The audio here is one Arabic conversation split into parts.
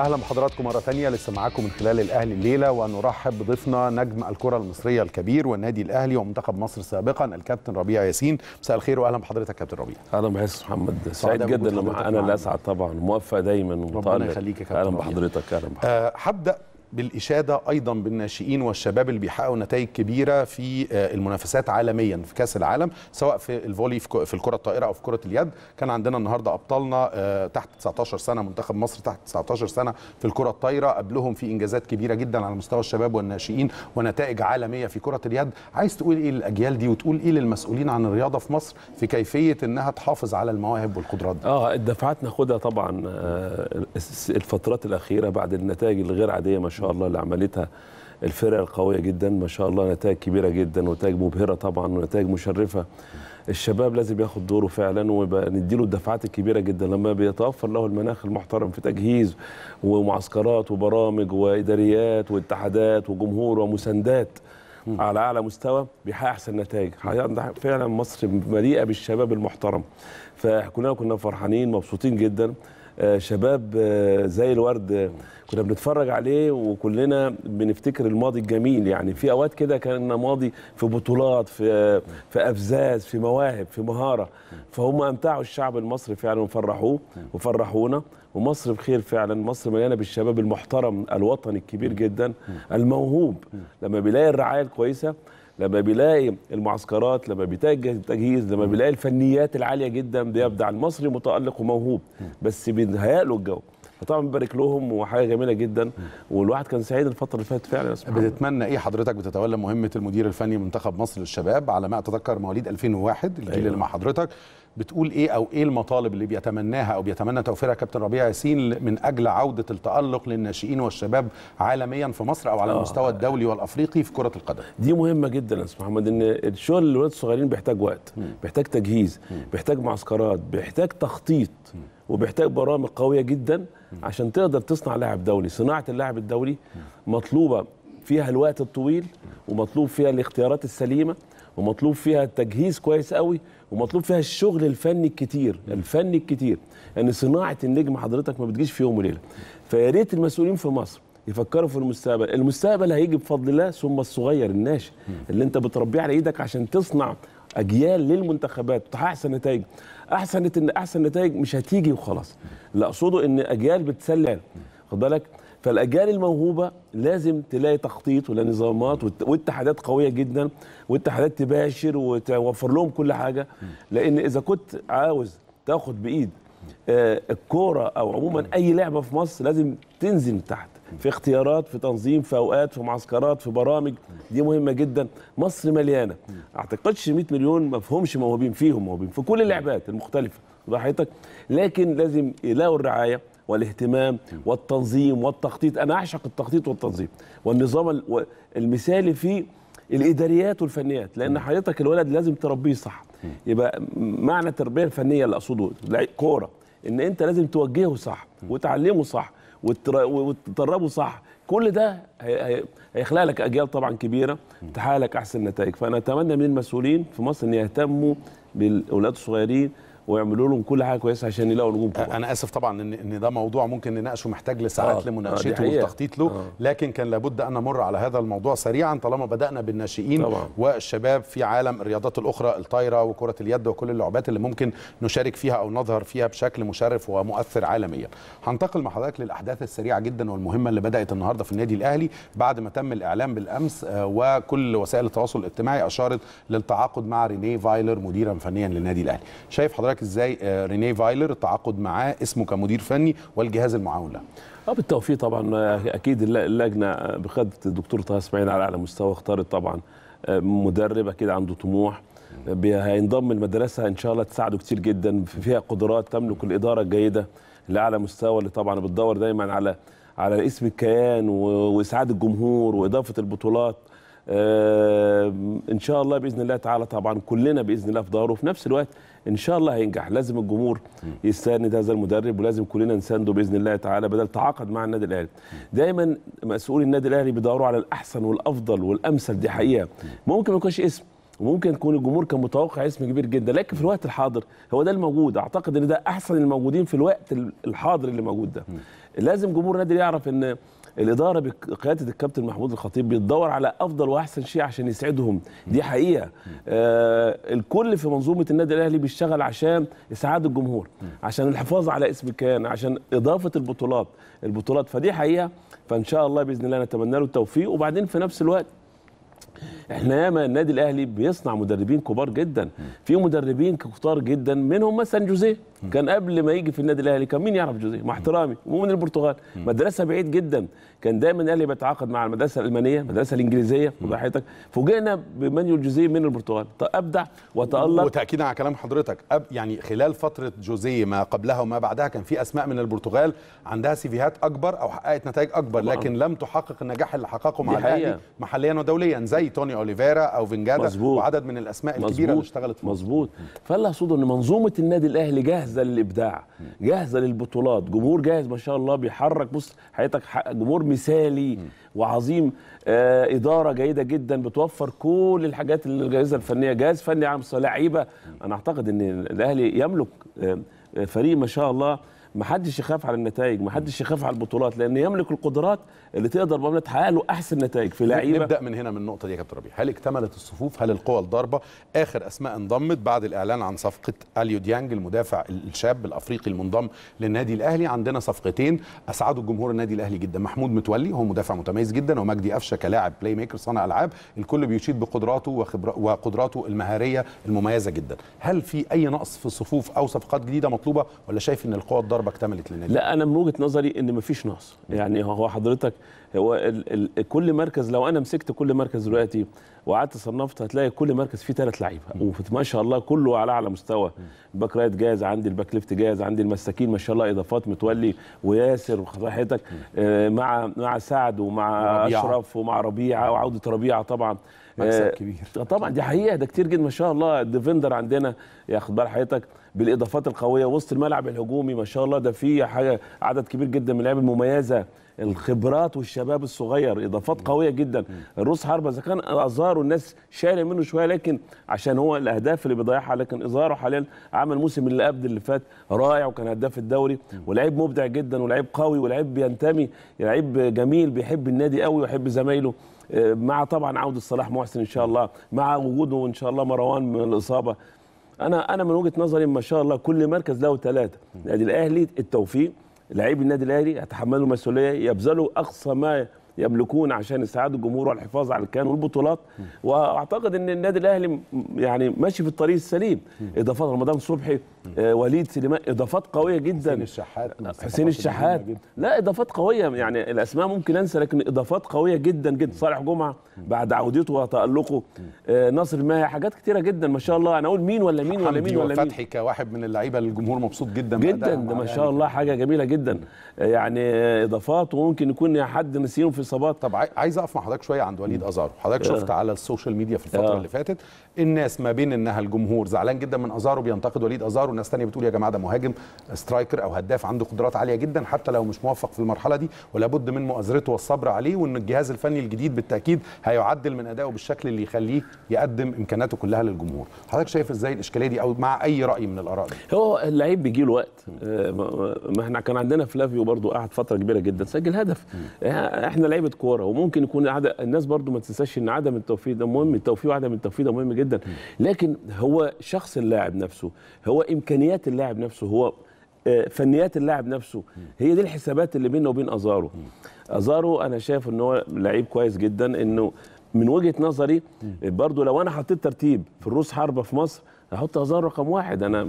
اهلا بحضراتكم مره ثانيه لسه معاكم من خلال الاهلي الليله ونرحب بضيفنا نجم الكره المصريه الكبير والنادي الاهلي ومنتخب مصر سابقا الكابتن ربيع ياسين مساء الخير واهلا بحضرتك كابتن ربيع اهلا بحضرتك محمد سعيد جدا انا اللي اسعد طبعا موفق دايما ومطالب ربنا يخليك يا كابتن اهلا بحضرتك اهلا بحضرتك آه، هبدا بالإشادة أيضا بالناشئين والشباب اللي بيحققوا نتائج كبيرة في آه، المنافسات عالميا في كأس العالم سواء في الفولي في الكرة الطائرة أو في كرة اليد كان عندنا النهاردة أبطالنا آه، تحت 19 سنة منتخب مصر تحت 19 سنة في الكرة الطائرة قبلهم في إنجازات كبيرة جدا على مستوى الشباب والناشئين ونتائج عالمية في كرة اليد عايز تقول إيه للأجيال دي وتقول إيه للمسؤولين عن الرياضة في مصر في كيفية إنها تحافظ على المواهب والقدرات دي آه الدفعات ناخدها طبعا آه، الفترات الأخيرة بعد النتائج الغير عادية ما شاء الله اللي عملتها الفرق القوية جدا ما شاء الله نتائج كبيرة جدا ونتائج مبهرة طبعا ونتائج مشرفة الشباب لازم ياخد دوره فعلا ويبقى نديله الدفعات الكبيرة جدا لما بيتوفر له المناخ المحترم في تجهيز ومعسكرات وبرامج وإداريات واتحادات وجمهور ومساندات على اعلى مستوى بيحقق احسن نتائج فعلا مصر مليئه بالشباب المحترم فكلنا كنا فرحانين مبسوطين جدا آه، شباب آه، زي الورد كنا بنتفرج عليه وكلنا بنفتكر الماضي الجميل يعني في اوقات كده كان ماضي في بطولات في في افزاز في مواهب في مهاره فهم امتعوا الشعب المصري فعلا وفرحوه وفرحونا ومصر بخير فعلا مصر مليانه بالشباب المحترم الوطني الكبير جدا الموهوب لما بيلاقي الرعايه الكويسه لما بيلاقي المعسكرات لما بيتجه التجهيز لما بيلاقي الفنيات العاليه جدا بيبدع المصري متالق وموهوب بس بيهيأ له الجو فطبعا ببارك لهم وحاجه جميله جدا والواحد كان سعيد الفتره اللي فاتت فعلا بتتمنى ايه حضرتك بتتولى مهمه المدير الفني منتخب مصر للشباب على ما اتذكر مواليد 2001 الجيل أيوة. اللي مع حضرتك بتقول ايه او ايه المطالب اللي بيتمناها او بيتمنى توفيرها كابتن ربيع ياسين من اجل عوده التالق للناشئين والشباب عالميا في مصر او على آه. المستوى الدولي والافريقي في كره القدم دي مهمه جدا يا استاذ محمد ان الشغل الولاد الصغيرين بيحتاج وقت بيحتاج تجهيز بيحتاج معسكرات بيحتاج تخطيط وبيحتاج برامج قويه جدا عشان تقدر تصنع لاعب دولي صناعه اللاعب الدولي مطلوبه فيها الوقت الطويل ومطلوب فيها الاختيارات السليمه ومطلوب فيها التجهيز كويس قوي ومطلوب فيها الشغل الفني الكتير الفني الكتير يعني صناعه النجم حضرتك ما بتجيش في يوم وليله فيا ريت المسؤولين في مصر يفكروا في المستقبل المستقبل هيجي بفضل الله ثم الصغير الناشئ اللي انت بتربيه على ايدك عشان تصنع اجيال للمنتخبات تحقق احسن نتائج احسن احسن نتائج مش هتيجي وخلاص اللي اقصده ان اجيال بتسلل خد بالك فالاجيال الموهوبه لازم تلاقي تخطيط ولا نظامات واتحادات قويه جدا واتحادات تباشر وتوفر لهم كل حاجه لان اذا كنت عاوز تاخد بايد آه، الكوره او عموما اي لعبه في مصر لازم تنزل تحت في اختيارات في تنظيم في اوقات في معسكرات في برامج دي مهمه جدا مصر مليانه اعتقدش 100 مليون ما فيهمش موهوبين فيهم موهوبين في كل اللعبات المختلفه براحتك لكن لازم يلاقوا الرعايه والاهتمام والتنظيم والتخطيط انا اعشق التخطيط والتنظيم والنظام المثالي في الاداريات والفنيات لان حضرتك الولد لازم تربيه صح يبقى معنى التربيه الفنيه اللي اقصده كوره ان انت لازم توجهه صح وتعلمه صح وتدربه صح كل ده هيخلق لك اجيال طبعا كبيره تحقق لك احسن نتائج فانا اتمنى من المسؤولين في مصر ان يهتموا بالاولاد الصغيرين ويعملوا لهم كل حاجه كويسه عشان يلاقوا نجوم كبار انا اسف طبعا ان ان ده موضوع ممكن نناقشه محتاج لساعات آه. لمناقشته والتخطيط له آه. لكن كان لابد ان نمر على هذا الموضوع سريعا طالما بدانا بالناشئين طبعا. والشباب في عالم الرياضات الاخرى الطايره وكره اليد وكل اللعبات اللي ممكن نشارك فيها او نظهر فيها بشكل مشرف ومؤثر عالميا هنتقل مع حضرتك للاحداث السريعه جدا والمهمه اللي بدات النهارده في النادي الاهلي بعد ما تم الاعلان بالامس آه، وكل وسائل التواصل الاجتماعي اشارت للتعاقد مع رينيه فايلر مديرا فنيا للنادي الاهلي شايف حضرتك لك ازاي آه، رينيه فايلر التعاقد معاه اسمه كمدير فني والجهاز المعاون له اه بالتوفيق طبعا آه، اكيد اللجنه بقياده الدكتور طه اسماعيل على اعلى مستوى اختارت طبعا آه، مدرب اكيد عنده طموح هينضم المدرسه ان شاء الله تساعده كتير جدا فيها قدرات تملك الاداره الجيده لاعلى مستوى اللي طبعا بتدور دايما على على اسم الكيان واسعاد الجمهور واضافه البطولات ان شاء الله باذن الله تعالى طبعا كلنا باذن الله في ظهره وفي نفس الوقت ان شاء الله هينجح لازم الجمهور يساند هذا المدرب ولازم كلنا نسانده باذن الله تعالى بدل تعاقد مع النادي الاهلي دايما مسؤول النادي الاهلي بيدوروا على الاحسن والافضل والامثل دي حقيقه ممكن ما يكونش اسم وممكن يكون الجمهور كان متوقع اسم كبير جدا لكن في الوقت الحاضر هو ده الموجود اعتقد ان ده احسن الموجودين في الوقت الحاضر اللي موجود ده لازم جمهور النادي يعرف ان الاداره بقياده الكابتن محمود الخطيب بيدور على افضل واحسن شيء عشان يسعدهم دي حقيقه آه الكل في منظومه النادي الاهلي بيشتغل عشان اسعاد الجمهور عشان الحفاظ على اسم كان عشان اضافه البطولات البطولات فدي حقيقه فان شاء الله باذن الله نتمنى له التوفيق وبعدين في نفس الوقت احنا ياما النادي الاهلي بيصنع مدربين كبار جدا في مدربين كتار جدا منهم مثلا جوزيه كان قبل ما يجي في النادي الاهلي كان مين يعرف جوزيه مع احترامي ومن البرتغال مدرسه بعيد جدا كان دايما قال لي بتعاقد مع المدرسه الالمانيه المدرسه الانجليزيه حضرتك فوجئنا بمانيول جوزيه من البرتغال ابدع وتالق وتاكيدا على كلام حضرتك أب يعني خلال فتره جوزيه ما قبلها وما بعدها كان في اسماء من البرتغال عندها سيفيهات اكبر او حققت نتائج اكبر لكن لم تحقق النجاح اللي حققه مع الاهلي محليا ودوليا زي توني اوليفيرا او فينجادا وعدد من الاسماء الكبيره اللي اشتغلت فيه مظبوط فلا صدق ان منظومه النادي الاهلي جاهزه للابداع جاهزه للبطولات جمهور جاهز ما شاء الله بيحرك بص حياتك جمهور مثالي وعظيم آه اداره جيده جدا بتوفر كل الحاجات اللي الجائزه الفنيه جهاز فني عام لعيبه انا اعتقد ان الاهلي يملك آه, آه، فريق ما شاء الله ما حدش يخاف على النتائج ما حدش يخاف على البطولات لان يملك القدرات اللي تقدر بقى تحقق له احسن نتائج في لعيبه نبدا من هنا من النقطه دي يا كابتن ربيع هل اكتملت الصفوف هل القوى الضاربه اخر اسماء انضمت بعد الاعلان عن صفقه اليو ديانج المدافع الشاب الافريقي المنضم للنادي الاهلي عندنا صفقتين اسعدوا الجمهور النادي الاهلي جدا محمود متولي هو مدافع متميز جدا ومجدي قفشه كلاعب بلاي ميكر صانع العاب الكل بيشيد بقدراته وخبر... وقدراته المهاريه المميزه جدا هل في اي نقص في الصفوف او صفقات جديده مطلوبه ولا شايف ان القوى الضاربه الضربه اكتملت للنادي لا انا من وجهه نظري ان مفيش نقص يعني هو حضرتك هو ال ال كل مركز لو انا مسكت كل مركز دلوقتي وقعدت صنفت هتلاقي كل مركز فيه ثلاث لعيبه وما شاء الله كله على اعلى مستوى باك رايت جاهز عندي الباك ليفت جاهز عندي المساكين ما شاء الله اضافات متولي وياسر وصحتك آه، مع مع سعد ومع ربيعة. اشرف ومع ربيعه وعوده ربيعه طبعا مكسب آه، كبير آه، طبعا دي حقيقه ده كتير جدا ما شاء الله الديفندر عندنا ياخد بال حضرتك بالاضافات القويه وسط الملعب الهجومي ما شاء الله ده في حاجه عدد كبير جدا من اللعيبه المميزه الخبرات والشباب الصغير اضافات قويه جدا الروس حربه اذا كان ازارو الناس شايله منه شويه لكن عشان هو الاهداف اللي بيضيعها لكن ازارو حاليا عمل موسم اللي قبل اللي فات رائع وكان هداف الدوري ولعيب مبدع جدا ولعيب قوي ولعيب بينتمي لعيب جميل بيحب النادي قوي ويحب زمايله آه، مع طبعا عوده صلاح محسن ان شاء الله مع وجوده ان شاء الله مروان من الاصابه انا انا من وجهه نظري ما شاء الله كل مركز له ثلاثه النادي الاهلي التوفيق لعيب النادي الاهلي يتحملوا المسؤوليه يبذلوا اقصى ما يملكون عشان يساعدوا الجمهور والحفاظ على الكيان والبطولات واعتقد ان النادي الاهلي يعني ماشي في الطريق السليم اضافه رمضان صبحي آه، وليد سليمان اضافات قويه جدا حسين الشحات حسين الشحات لا اضافات قويه يعني الاسماء ممكن انسى لكن اضافات قويه جدا جدا صالح جمعه بعد عودته وتالقه آه، ناصر ماهي حاجات كتيره جدا ما شاء الله انا اقول مين ولا مين ولا مين ولا مين فتحي كواحد من اللعيبه الجمهور مبسوط جدا جدا ده ما يعني شاء الله حاجه جميله جدا آه، يعني اضافات وممكن يكون حد نسيهم في اصابات طب عايز اقف مع حضرتك شويه عند وليد ازارو حضرتك شفت على السوشيال ميديا في الفتره اللي فاتت الناس ما بين انها الجمهور زعلان جدا من ازارو بينتقد وليد ازارو بيختاروا ناس ثانيه بتقول يا جماعه ده مهاجم سترايكر او هداف عنده قدرات عاليه جدا حتى لو مش موفق في المرحله دي ولا بد من مؤازرته والصبر عليه وان الجهاز الفني الجديد بالتاكيد هيعدل من ادائه بالشكل اللي يخليه يقدم امكاناته كلها للجمهور حضرتك شايف ازاي الاشكاليه دي او مع اي راي من الاراء دي هو اللعيب بيجي له وقت آه، ما احنا كان عندنا فلافيو برضو قعد فتره كبيره جدا سجل هدف آه، احنا لعيبه كوره وممكن يكون الناس برضو ما تنساش ان عدم التوفيق ده مهم التوفيق وعدم التوفيق ده مهم جدا لكن هو شخص اللاعب نفسه هو امكانيات اللاعب نفسه هو آه، فنيات اللاعب نفسه هي دي الحسابات اللي بينه وبين ازارو ازارو انا شايف ان هو لعيب كويس جدا انه من وجهه نظري برضو لو انا حطيت ترتيب في الروس حربه في مصر هحط ازارو رقم واحد انا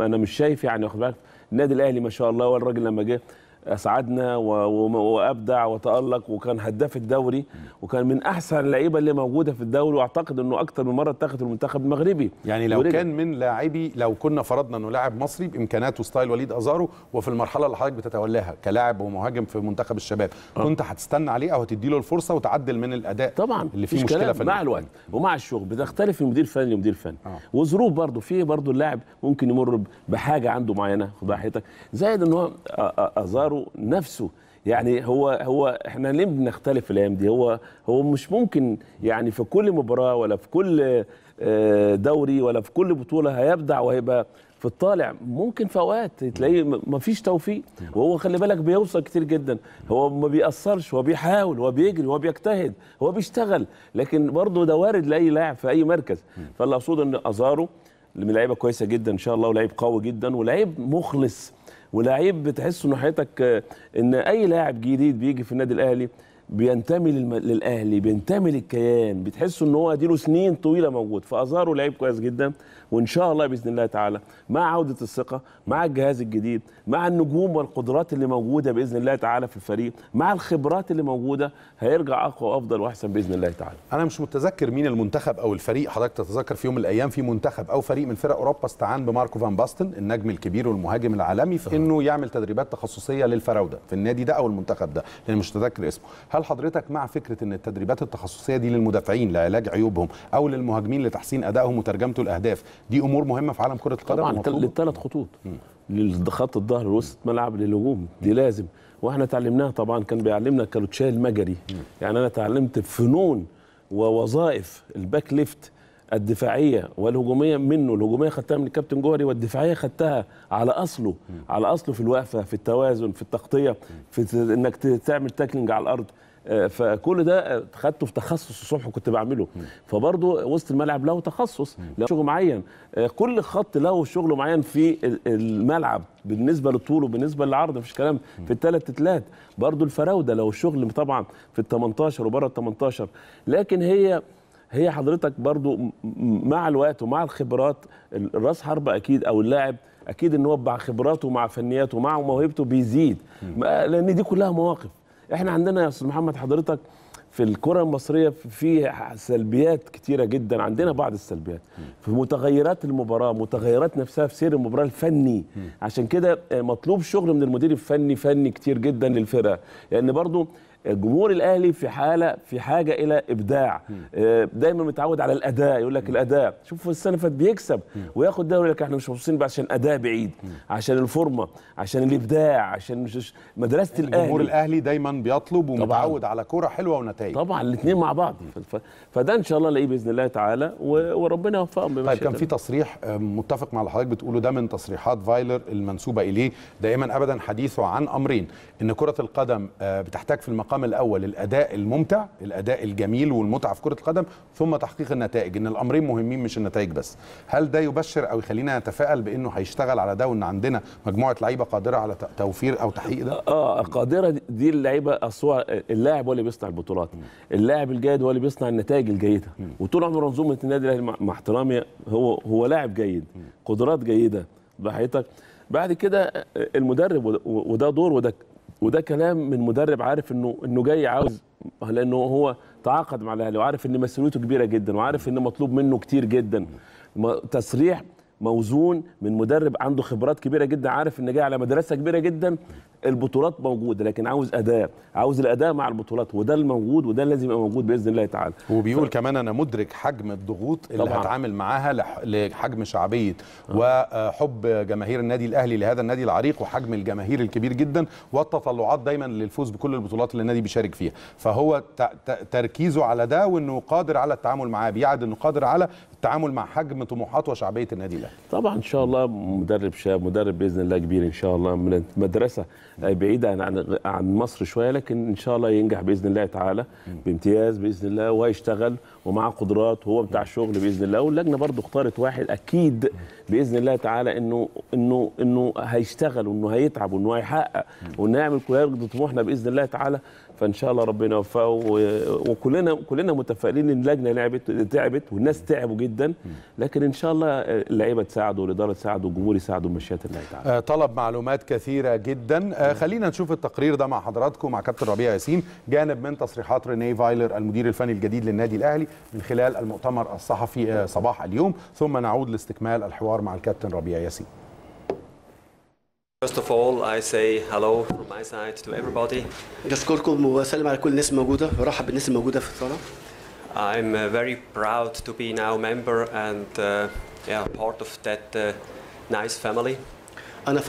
انا مش شايف يعني واخد بالك النادي الاهلي ما شاء الله والراجل الراجل لما جه اسعدنا وابدع وتالق وكان هداف الدوري وكان من احسن اللعيبه اللي موجوده في الدوري واعتقد انه اكثر من مره اتخذ المنتخب المغربي يعني لو ورجل. كان من لاعبي لو كنا فرضنا انه لاعب مصري بامكاناته ستايل وليد ازارو وفي المرحله اللي حضرتك بتتولاها كلاعب ومهاجم في منتخب الشباب أه. كنت هتستنى عليه او هتدي له الفرصه وتعدل من الاداء طبعا اللي فيه مشكله في مع الوقت ومع الشغل بتختلف من مدير فني لمدير فني أه. وظروف برضه في برضه اللاعب ممكن يمر بحاجه عنده معينه خد زائد ان هو ازارو شعره نفسه يعني هو هو احنا ليه بنختلف الايام دي هو هو مش ممكن يعني في كل مباراه ولا في كل آه، دوري ولا في كل بطوله هيبدع وهيبقى في الطالع ممكن في اوقات تلاقيه مفيش توفيق وهو خلي بالك بيوصل كتير جدا هو ما بيأثرش هو بيحاول هو بيجري هو بيجتهد هو بيشتغل لكن برضه ده وارد لاي لاعب في اي مركز فاللي اقصده ان ازارو من لعيبه كويسه جدا ان شاء الله ولعيب قوي جدا ولعيب مخلص ولاعيب بتحس انه حياتك آه، ان اي لاعب جديد بيجي في النادي الاهلي بينتمي للاهلي بينتمي للكيان بتحس ان هو اديله سنين طويله موجود فازهره لعيب كويس جدا وان شاء الله باذن الله تعالى مع عوده الثقه مع الجهاز الجديد مع النجوم والقدرات اللي موجوده باذن الله تعالى في الفريق مع الخبرات اللي موجوده هيرجع اقوى وافضل واحسن باذن الله تعالى انا مش متذكر مين المنتخب او الفريق حضرتك تتذكر في يوم من الايام في منتخب او فريق من فرق اوروبا استعان بماركو فان باستن النجم الكبير والمهاجم العالمي في انه يعمل تدريبات تخصصيه للفراوده في النادي ده او المنتخب ده لان مش متذكر اسمه هل حضرتك مع فكره ان التدريبات التخصصيه دي للمدافعين لعلاج عيوبهم او للمهاجمين لتحسين ادائهم وترجمته الاهداف دي امور مهمه في عالم كره القدم طبعا للثلاث خطوط لخط الظهر وسط ملعب للهجوم دي لازم واحنا اتعلمناها طبعا كان بيعلمنا كالوتشيه المجري يعني انا اتعلمت فنون ووظائف الباك ليفت الدفاعيه والهجوميه منه الهجوميه خدتها من الكابتن جوهري والدفاعيه خدتها على اصله على اصله في الوقفه في التوازن في التغطيه في انك تعمل تاكلينج على الارض آه، فكل ده خدته في تخصص الصبح وكنت بعمله فبرضه وسط الملعب له تخصص له شغل معين آه، كل خط له شغله معين في الملعب بالنسبه للطول وبالنسبه للعرض مفيش كلام في الثلاث تلات برضه الفراوده لو شغل طبعا في ال 18 وبره ال 18 لكن هي هي حضرتك برضه مع الوقت ومع الخبرات الراس حرب اكيد او اللاعب اكيد ان هو مع خبراته ومع فنياته ومع موهبته بيزيد لان دي كلها مواقف احنا عندنا يا استاذ محمد حضرتك في الكرة المصرية في سلبيات كتيرة جدا عندنا بعض السلبيات في متغيرات المباراة متغيرات نفسها في سير المباراة الفني عشان كده آه، مطلوب شغل من المدير الفني فني كتير جدا للفرقة لأن يعني برضو جمهور الاهلي في حاله في حاجه الى ابداع آه، دايما متعود على الاداء يقول لك الاداء شوف السنه فات بيكسب وياخد دوري لك احنا مش مبسوطين بقى عشان اداء بعيد عشان الفورمه عشان الابداع عشان مدرسه يعني الاهلي جمهور الاهلي دايما بيطلب ومتعود على كوره حلوه ونتائج طبعا الاثنين مع بعض فده ان شاء الله نلاقيه باذن الله تعالى وربنا يوفقهم طيب كان في تصريح آه، متفق مع اللي حضرتك بتقوله ده من تصريحات فايلر المنسوبه اليه دائما ابدا حديثه عن امرين ان كره القدم آه، بتحتاج في المقام المقام الاول الاداء الممتع الاداء الجميل والمتعه في كره القدم ثم تحقيق النتائج ان الامرين مهمين مش النتائج بس هل ده يبشر او يخلينا نتفائل بانه هيشتغل على ده وان عندنا مجموعه لعيبه قادره على توفير او تحقيق ده اه, آه، قادره دي اللعيبه اصل اللاعب هو اللي بيصنع البطولات اللاعب الجيد هو اللي بيصنع النتائج الجيده وطول عمر منظومه النادي الاهلي مع احترامي هو هو لاعب جيد قدرات جيده بحياتك بعد كده آه، المدرب وده دور وده وده كلام من مدرب عارف انه انه جاي عاوز لانه هو تعاقد مع الاهلي وعارف ان مسؤوليته كبيره جدا وعارف ان مطلوب منه كتير جدا تصريح موزون من مدرب عنده خبرات كبيره جدا عارف ان جاي على مدرسه كبيره جدا البطولات موجوده لكن عاوز اداء عاوز الاداء مع البطولات وده الموجود وده لازم يبقى موجود باذن الله تعالى وبيقول ف... كمان انا مدرك حجم الضغوط اللي طبعا. هتعامل معاها لح... لحجم شعبيه آه. وحب جماهير النادي الاهلي لهذا النادي العريق وحجم الجماهير الكبير جدا والتطلعات دايما للفوز بكل البطولات اللي النادي بيشارك فيها فهو ت... ت... تركيزه على ده وانه قادر على التعامل معاه بيعد انه قادر على التعامل مع حجم طموحات وشعبيه النادي الاهلي طبعا ان شاء الله مدرب شاب مدرب باذن الله كبير ان شاء الله من مدرسه آه، بعيدة عن عن مصر شويه لكن ان شاء الله ينجح باذن الله تعالى بامتياز باذن الله ويشتغل ومع قدرات وهو بتاع الشغل باذن الله واللجنه برضه اختارت واحد اكيد باذن الله تعالى انه انه انه هيشتغل وانه هيتعب وانه هيحقق وانه يعمل كل طموحنا باذن الله تعالى فان شاء الله ربنا يوفقه وكلنا كلنا متفائلين ان اللجنه لعبت تعبت والناس تعبوا جدا لكن ان شاء الله اللعيبه تساعدوا والاداره تساعدوا والجمهور يساعدوا المشيات الله تعالى. آه، طلب معلومات كثيره جدا آه، خلينا نشوف التقرير ده مع حضراتكم مع كابتن ربيع ياسين جانب من تصريحات ريني فايلر المدير الفني الجديد للنادي الاهلي من خلال المؤتمر الصحفي آه، صباح اليوم ثم نعود لاستكمال الحوار مع الكابتن ربيع ياسين First of all, I say hello from my side to everybody. I'm uh, very proud to be now member and uh, yeah, part of that uh, nice family. I know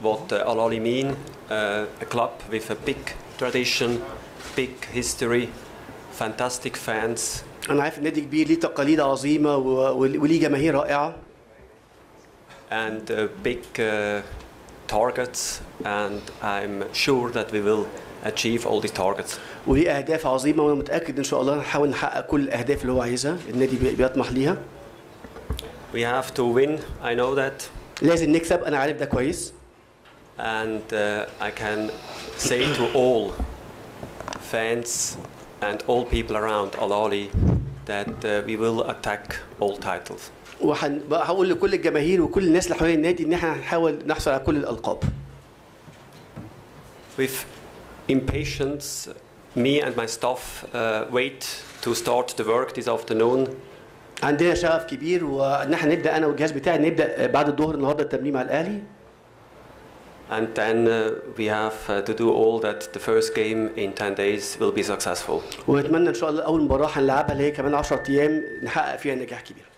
what uh, al mean, uh, a club with a big tradition, big history, fantastic fans, انا عارف النادي كبير ليه تقاليد عظيمه وليه جماهير رائعه and uh, big uh, targets and I'm sure that we will achieve all these targets. وليه اهداف عظيمه وانا متاكد ان شاء الله هنحاول نحقق كل الاهداف اللي هو عايزها النادي بيطمح ليها. We have to win, I know that. لازم نكسب انا عارف ده كويس. And uh, I can say to all fans and all people around Al that uh, we will attack all titles. وهقول لكل الجماهير وكل الناس اللي حوالين النادي ان احنا هنحاول نحصل على كل الالقاب. With impatience, me and my staff uh, wait to start the work this afternoon. عندنا شغف كبير وان احنا نبدا انا والجهاز بتاعي نبدا بعد الظهر النهارده التمرين مع الاهلي and then uh, we have uh, to do all that the first game in 10 days will be successful. واتمنى ان شاء الله اول مباراه هنلعبها اللي هي كمان 10 ايام نحقق فيها نجاح كبير.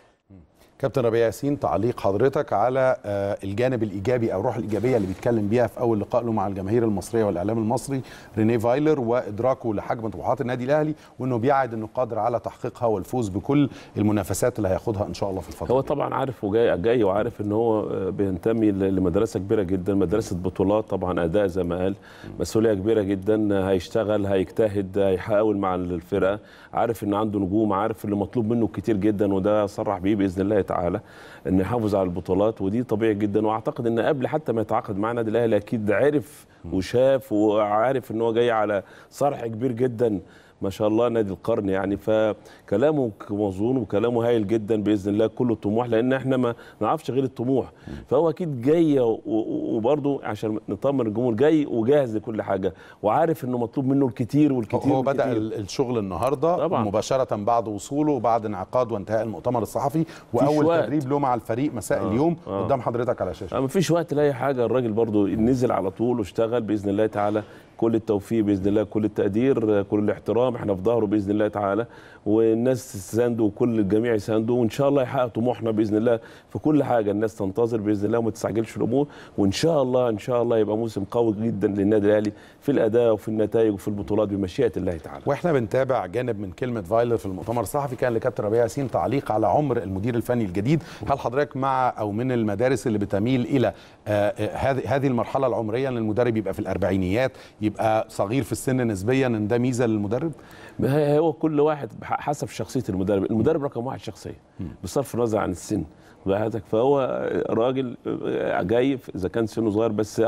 كابتن ربيع ياسين تعليق حضرتك على آه، الجانب الايجابي او الروح الايجابيه اللي بيتكلم بيها في اول لقاء له مع الجماهير المصريه والاعلام المصري رينيه فايلر وادراكه لحجم طموحات النادي الاهلي وانه بيعد انه قادر على تحقيقها والفوز بكل المنافسات اللي هياخدها ان شاء الله في الفتره هو طبعا عارف وجاي جاي وعارف ان هو آه، بينتمي لمدرسه كبيره جدا مدرسه بطولات طبعا اداء زي ما قال مسؤوليه كبيره جدا هيشتغل هيجتهد هيحاول مع الفرقه عارف ان عنده نجوم عارف اللي مطلوب منه كتير جدا وده صرح بيه باذن الله تعالى انه يحافظ على البطولات ودي طبيعي جدا واعتقد ان قبل حتى ما يتعاقد مع النادي الاهلي اكيد عرف وشاف وعارف ان هو جاي على صرح كبير جدا ما شاء الله نادي القرن يعني فكلامه موزون وكلامه هايل جدا باذن الله كله طموح لان احنا ما نعرفش غير الطموح فهو اكيد جاي وبرده عشان نطمن الجمهور جاي وجاهز لكل حاجه وعارف انه مطلوب منه الكثير والكثير هو والكتير. بدا الشغل النهارده طبعا. مباشره بعد وصوله وبعد انعقاد وانتهاء المؤتمر الصحفي واول تدريب له مع الفريق مساء آه. اليوم آه. قدام حضرتك على الشاشه آه، ما فيش وقت لاي حاجه الراجل برضه نزل على طول واشتغل باذن الله تعالى كل التوفيق باذن الله كل التقدير كل الاحترام احنا في ظهره باذن الله تعالى والناس تساندوا وكل الجميع يساندوا وان شاء الله يحقق طموحنا باذن الله في كل حاجه الناس تنتظر باذن الله وما تستعجلش الامور وان شاء الله ان شاء الله يبقى موسم قوي جدا للنادي الاهلي في الاداء وفي النتائج وفي البطولات بمشيئه الله تعالى. واحنا بنتابع جانب من كلمه فايلر في المؤتمر الصحفي كان لكابتن ربيع ياسين تعليق على عمر المدير الفني الجديد، هل حضرتك مع او من المدارس اللي بتميل الى آه، آه، هذه هذه المرحله العمريه ان المدرب يبقى في الاربعينيات يبقى صغير في السن نسبيا ان ده ميزه للمدرب؟ هو كل واحد بحق حسب شخصيه المدرب المدرب رقم واحد شخصيه بصرف النظر عن السن حضرتك فهو راجل آه، جاي اذا كان سنه صغير بس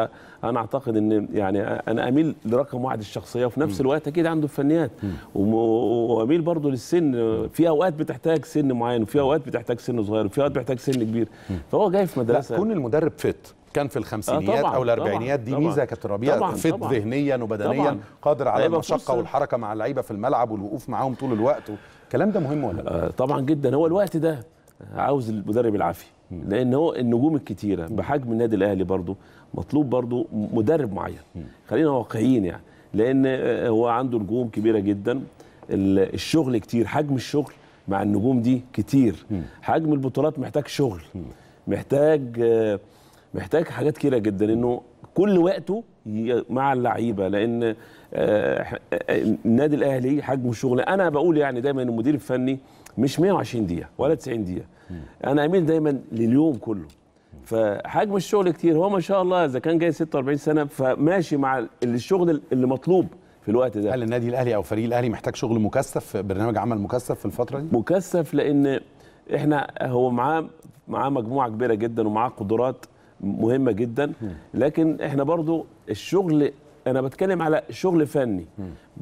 انا اعتقد ان يعني انا اميل لرقم واحد الشخصيه وفي نفس الوقت اكيد عنده فنيات واميل برضه للسن في اوقات بتحتاج سن معين وفي اوقات بتحتاج سن صغير وفي اوقات بتحتاج سن كبير فهو جاي في مدرسه لا كون المدرب فت كان في الخمسينيات آه او الاربعينيات دي ميزه كابتن ربيع فت ذهنيا وبدنيا طبعًا. قادر على أيوة، المشقه والحركه مع اللعيبه في الملعب والوقوف معاهم طول الوقت الكلام ده مهم ولا لا؟ آه طبعا جدا هو الوقت ده عاوز المدرب العافيه لان هو النجوم الكتيره بحجم النادي الاهلي برضو مطلوب برضو مدرب معين خلينا واقعيين يعني لان آه، هو عنده نجوم كبيره جدا الشغل كتير حجم الشغل مع النجوم دي كتير حجم البطولات محتاج شغل محتاج آه محتاج حاجات كتيره جدا انه كل وقته مع اللعيبه لان آه، آه، النادي الاهلي حجم الشغل انا بقول يعني دايما المدير الفني مش 120 دقيقه ولا 90 دقيقه انا اميل دايما لليوم كله فحجم الشغل كتير هو ما شاء الله اذا كان جاي 46 سنه فماشي مع الشغل اللي مطلوب في الوقت ده هل النادي الاهلي او فريق الاهلي محتاج شغل مكثف برنامج عمل مكثف في الفتره دي مكثف لان احنا هو معاه معاه مجموعه كبيره جدا ومعاه قدرات مهمه جدا لكن احنا برضو الشغل انا بتكلم على شغل فني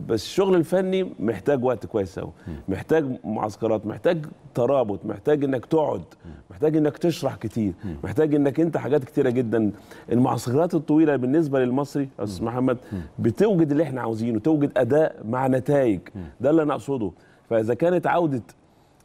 بس الشغل الفني محتاج وقت كويس قوي محتاج معسكرات محتاج ترابط محتاج انك تقعد محتاج انك تشرح كتير محتاج انك انت حاجات كتيره جدا المعسكرات الطويله بالنسبه للمصري استاذ محمد بتوجد اللي احنا عاوزينه توجد اداء مع نتائج ده اللي انا اقصده فاذا كانت عوده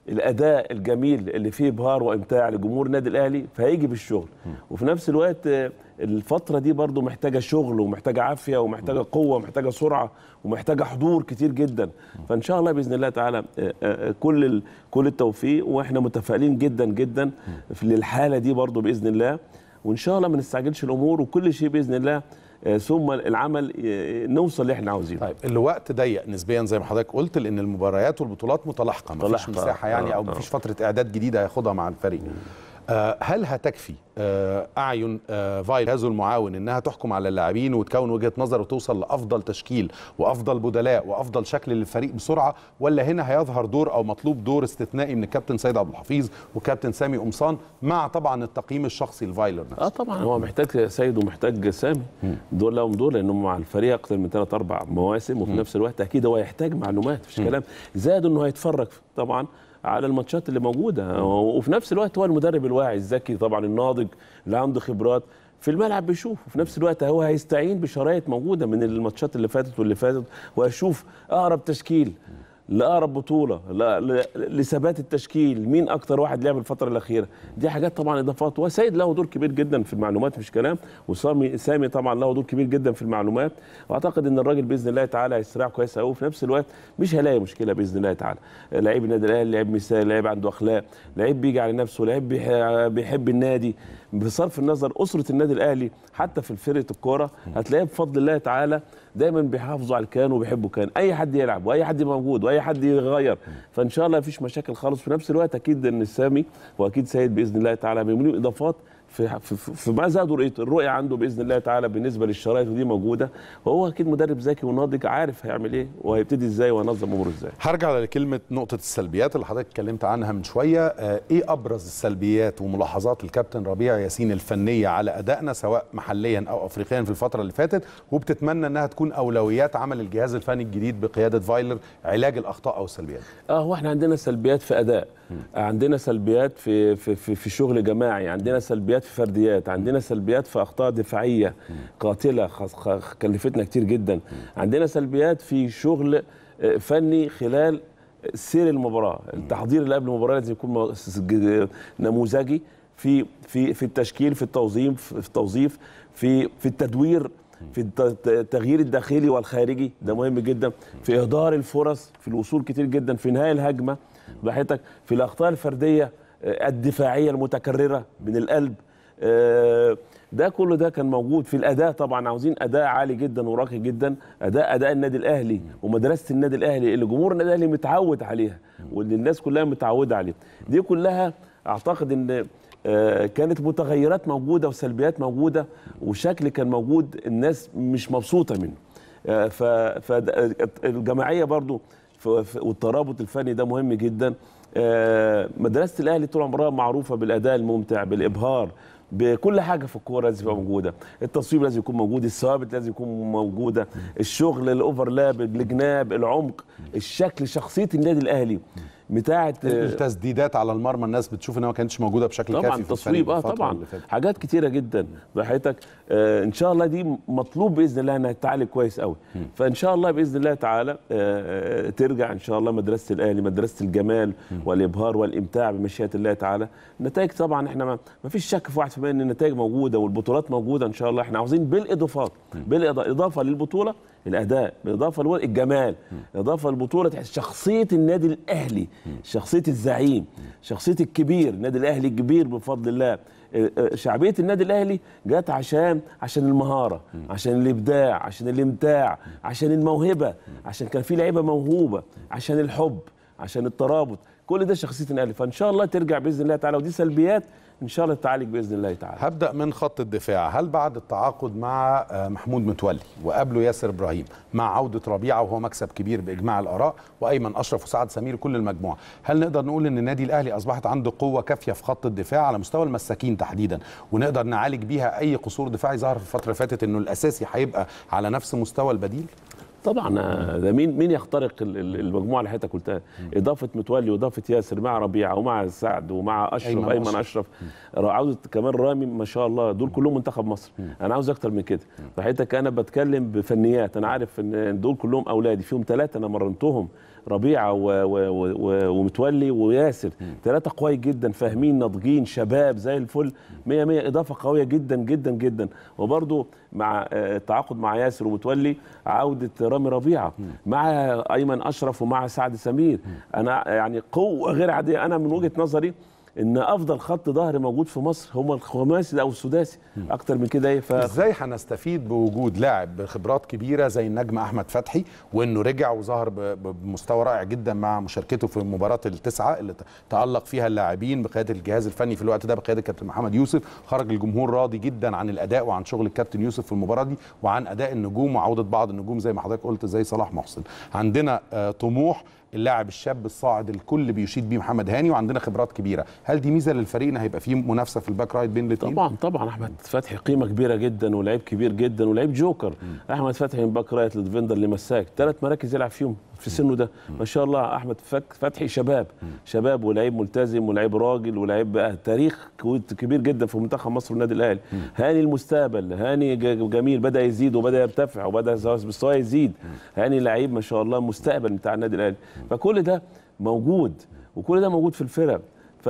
الاداء الجميل اللي فيه ابهار وامتاع لجمهور النادي الاهلي فهيجي بالشغل وفي نفس الوقت آه، الفتره دي برضو محتاجه شغل ومحتاجه عافيه ومحتاجه قوه ومحتاجه سرعه ومحتاجه حضور كتير جدا فان شاء الله باذن الله تعالى آه، آه، كل كل التوفيق واحنا متفائلين جدا جدا في الحاله دي برضو باذن الله وان شاء الله ما نستعجلش الامور وكل شيء باذن الله آه، ثم العمل آه، نوصل اللي احنا عاوزينه طيب الوقت ضيق نسبيا زي ما حضرتك قلت لان المباريات والبطولات متلاحقه مفيش مساحه يعني آه، او مفيش فتره اعداد جديده هياخدها مع الفريق آه، هل هتكفي آه، اعين آه، فايل هذا المعاون انها تحكم على اللاعبين وتكون وجهه نظر وتوصل لافضل تشكيل وافضل بدلاء وافضل شكل للفريق بسرعه ولا هنا هيظهر دور او مطلوب دور استثنائي من الكابتن سيد عبد الحفيظ وكابتن سامي قمصان مع طبعا التقييم الشخصي لفايلر نفسه اه طبعا هو محتاج سيد ومحتاج سامي دول لهم دول لانه مع الفريق اكثر من ثلاث اربع مواسم وفي نفس الوقت اكيد هو يحتاج معلومات مفيش كلام زائد انه هيتفرج طبعا على الماتشات اللي موجوده وفي نفس الوقت هو المدرب الواعي الذكي طبعا الناضج اللي عنده خبرات في الملعب بيشوف وفي نفس الوقت هو هيستعين بشرايط موجوده من الماتشات اللي فاتت واللي فاتت واشوف اقرب تشكيل لاقرب بطوله لثبات التشكيل مين اكتر واحد لعب الفتره الاخيره دي حاجات طبعا اضافات وسيد له دور كبير جدا في المعلومات مش كلام وسامي سامي طبعا له دور كبير جدا في المعلومات واعتقد ان الراجل باذن الله تعالى هيستريح كويس قوي وفي نفس الوقت مش هيلاقي مشكله باذن الله تعالى لعيب النادي الاهلي لعيب مثال لعيب عنده اخلاق لعيب بيجي على نفسه لعيب بيحب النادي بصرف النظر اسره النادي الاهلي حتى في فرقه الكوره هتلاقيها بفضل الله تعالى دايما بيحافظوا على الكيان وبيحبوا الكيان اي حد يلعب واي حد موجود واي حد يغير فان شاء الله مفيش مشاكل خالص في نفس الوقت اكيد ان سامي واكيد سيد باذن الله تعالى بيعملوا اضافات في في ما زاد الرؤيه عنده باذن الله تعالى بالنسبه للشرايط ودي موجوده وهو اكيد مدرب ذكي وناضج عارف هيعمل ايه وهيبتدي ازاي وهينظم اموره ازاي. هرجع لكلمه نقطه السلبيات اللي حضرتك اتكلمت عنها من شويه، آه، ايه ابرز السلبيات وملاحظات الكابتن ربيع ياسين الفنيه على ادائنا سواء محليا او افريقيا في الفتره اللي فاتت وبتتمنى انها تكون اولويات عمل الجهاز الفني الجديد بقياده فايلر علاج الاخطاء او السلبيات. اه هو احنا عندنا سلبيات في اداء، عندنا سلبيات في في في, في شغل جماعي، عندنا سلبيات ايجابيات في فرديات عندنا سلبيات في اخطاء دفاعيه قاتله كلفتنا كتير جدا عندنا سلبيات في شغل آه، فني خلال سير المباراه التحضير اللي قبل المباراه لازم يكون نموذجي في في في التشكيل في التوظيف في التوظيف في في التدوير في التغيير الداخلي والخارجي ده مهم جدا في اهدار الفرص في الوصول كتير جدا في نهايه الهجمه براحتك في الاخطاء الفرديه آه، الدفاعيه المتكرره من القلب آه، ده كل ده كان موجود في الاداء طبعا عاوزين اداء عالي جدا وراقي جدا اداء اداء النادي الاهلي ومدرسه النادي الاهلي اللي جمهور النادي الاهلي متعود عليها واللي الناس كلها متعوده عليه دي كلها اعتقد ان آه، كانت متغيرات موجوده وسلبيات موجوده وشكل كان موجود الناس مش مبسوطه منه آه، فالجماعيه برضو والترابط الفني ده مهم جدا مدرسه الاهلي طول عمرها معروفه بالاداء الممتع بالابهار بكل حاجه في الكوره لازم تبقى موجوده التصويب لازم يكون موجود الثوابت لازم يكون موجوده الشغل الاوفرلاب الجناب العمق الشكل شخصيه النادي الاهلي بتاعه آه، التسديدات على المرمى الناس بتشوف انها ما كانتش موجوده بشكل طبعًا كافي تصويب اه طبعا حاجات كتيره جدا راحتك آه ان شاء الله دي مطلوب باذن الله انها تتعالج كويس قوي م. فان شاء الله باذن الله تعالى آه،, آه ترجع ان شاء الله مدرسه الاهلي مدرسه الجمال م. والابهار والامتاع بمشيئه الله تعالى النتائج طبعا احنا ما, ما فيش شك في 1% ان النتائج موجوده والبطولات موجوده ان شاء الله احنا عاوزين بالاضافات بالاضافه للبطوله الاداء بالاضافه لو... الجمال بالاضافه لبطوله شخصيه النادي الاهلي شخصيه الزعيم شخصيه الكبير النادي الاهلي الكبير بفضل الله آه، آه، شعبيه النادي الاهلي جت عشان عشان المهاره عشان الابداع عشان الامتاع عشان الموهبه عشان كان في لعيبه موهوبه عشان الحب عشان الترابط كل ده شخصيه الاهلي فان شاء الله ترجع باذن الله تعالى ودي سلبيات ان شاء الله تعالج باذن الله تعالى هبدا من خط الدفاع هل بعد التعاقد مع آه، محمود متولي وقبله ياسر ابراهيم مع عوده ربيعه وهو مكسب كبير باجماع الاراء وايمن اشرف وسعد سمير كل المجموعه هل نقدر نقول ان النادي الاهلي اصبحت عنده قوه كافيه في خط الدفاع على مستوى المساكين تحديدا ونقدر نعالج بيها اي قصور دفاعي ظهر في الفتره اللي فاتت انه الاساسي هيبقى على نفس مستوى البديل طبعا آه، ده مين مين يخترق المجموعه اللي حضرتك قلتها اضافه متولي واضافه ياسر مع ربيعه ومع سعد ومع اشرف ايمن, أيمن اشرف عاوز كمان رامي ما شاء الله دول كلهم منتخب مصر انا عاوز اكتر من كده فحضرتك انا بتكلم بفنيات انا عارف ان دول كلهم اولادي فيهم ثلاثه انا مرنتهم ربيعه ومتولي وياسر ثلاثه قوي جدا فاهمين ناضجين شباب زي الفل 100 100 اضافه قويه جدا جدا جدا وبرده مع آه، التعاقد مع ياسر ومتولي عوده رامي ربيعه مع ايمن اشرف ومع سعد سمير انا يعني قوه غير عاديه انا من وجهه نظري ان افضل خط ظهر موجود في مصر هم الخماسي او السداسي اكتر من كده ايه ف... ازاي هنستفيد بوجود لاعب بخبرات كبيره زي النجم احمد فتحي وانه رجع وظهر بمستوى رائع جدا مع مشاركته في مباراه التسعه اللي تالق فيها اللاعبين بقياده الجهاز الفني في الوقت ده بقياده الكابتن محمد يوسف خرج الجمهور راضي جدا عن الاداء وعن شغل الكابتن يوسف في المباراه دي وعن اداء النجوم وعوده بعض النجوم زي ما حضرتك قلت زي صلاح محسن عندنا آه، طموح اللاعب الشاب الصاعد الكل بيشيد بيه محمد هاني وعندنا خبرات كبيره هل دي ميزه للفريق ان هيبقى فيه منافسه في الباك رايت بين الاثنين طبعا طبعا احمد فتحي قيمه كبيره جدا ولاعيب كبير جدا ولاعيب جوكر احمد فتحي من باك رايت لديفندر لمساك ثلاث مراكز يلعب فيهم في سنه ده ما شاء الله احمد فتحي شباب شباب ولاعيب ملتزم ولاعيب راجل ولاعيب تاريخ كبير جدا في منتخب مصر والنادي الاهلي هاني المستقبل هاني جميل بدا يزيد وبدا يرتفع وبدا مستواه يزيد هاني لعيب ما شاء الله مستقبل بتاع النادي الاهلي فكل ده موجود وكل ده موجود في الفرق ف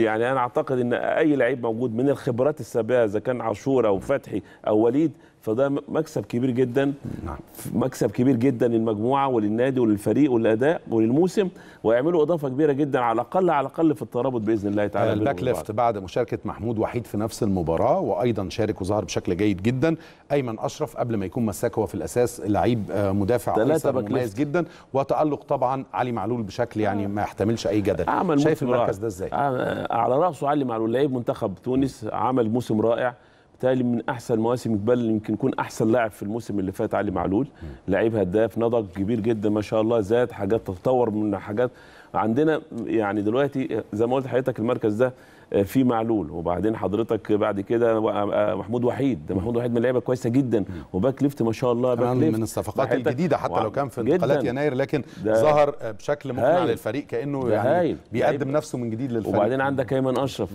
يعني انا اعتقد ان اي لعيب موجود من الخبرات السابقه اذا كان عاشور او فتحي او وليد فده مكسب كبير جدا نعم. مكسب كبير جدا للمجموعه وللنادي وللفريق وللاداء وللموسم ويعملوا اضافه كبيره جدا على الاقل على الاقل في الترابط باذن الله تعالى آه، الباك ليفت بعد مشاركه محمود وحيد في نفس المباراه وايضا شارك وظهر بشكل جيد جدا ايمن اشرف قبل ما يكون مساك هو في الاساس لعيب آه، مدافع مميز جدا وتالق طبعا علي معلول بشكل يعني ما يحتملش اي جدل شايف المركز ده ازاي آه، على راسه علي معلول لعيب منتخب تونس عمل موسم رائع بالتالي من احسن مواسم جبال يمكن يكون احسن لاعب في الموسم اللي فات علي معلول لعيب هداف نضج كبير جدا ما شاء الله زاد حاجات تتطور من حاجات عندنا يعني دلوقتي زي ما قلت حضرتك المركز ده آه، في معلول وبعدين حضرتك بعد كده آه، آه، محمود وحيد ده محمود وحيد من لعيبه كويسه جدا وباك ليفت ما شاء الله باك ليفت من الصفقات الجديده حتى لو كان في انتقالات يناير لكن ظهر بشكل مقنع للفريق كانه يعني هايل. بيقدم نفسه من جديد للفريق وبعدين عندك ايمن اشرف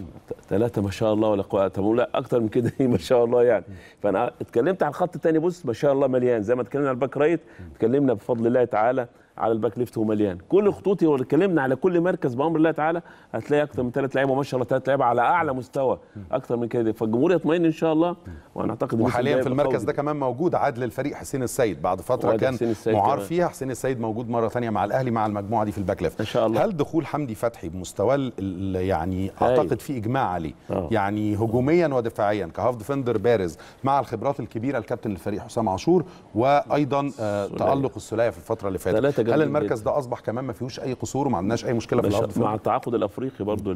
ثلاثه ما شاء الله ولا طب لا اكتر من كده ما شاء الله يعني فانا اتكلمت على الخط الثاني بص ما شاء الله مليان زي ما اتكلمنا على الباك رايت اتكلمنا بفضل الله تعالى على الباك ليفت ومليان كل خطوطي لو اتكلمنا على كل مركز بامر الله تعالى هتلاقي اكثر من ثلاث لعيبه ما شاء الله ثلاث لعيبه على اعلى مستوى اكثر من كده فالجمهور يطمئن ان شاء الله وانا اعتقد وحاليا في المركز ده كمان موجود عدل الفريق حسين السيد بعد فتره كان معار فيها حسين السيد موجود مره ثانيه مع الاهلي مع المجموعه دي في الباك ليفت ان شاء الله هل دخول حمدي فتحي بمستوى يعني اعتقد في اجماع عليه أوه. يعني هجوميا ودفاعيا كهاف ديفندر بارز مع الخبرات الكبيره الكابتن الفريق حسام عاشور وايضا آه، تالق السلايه في الفتره اللي فاتت جميل هل المركز ده اصبح كمان ما فيهوش اي قصور وما عندناش اي مشكله في الارض مع التعاقد الافريقي برضو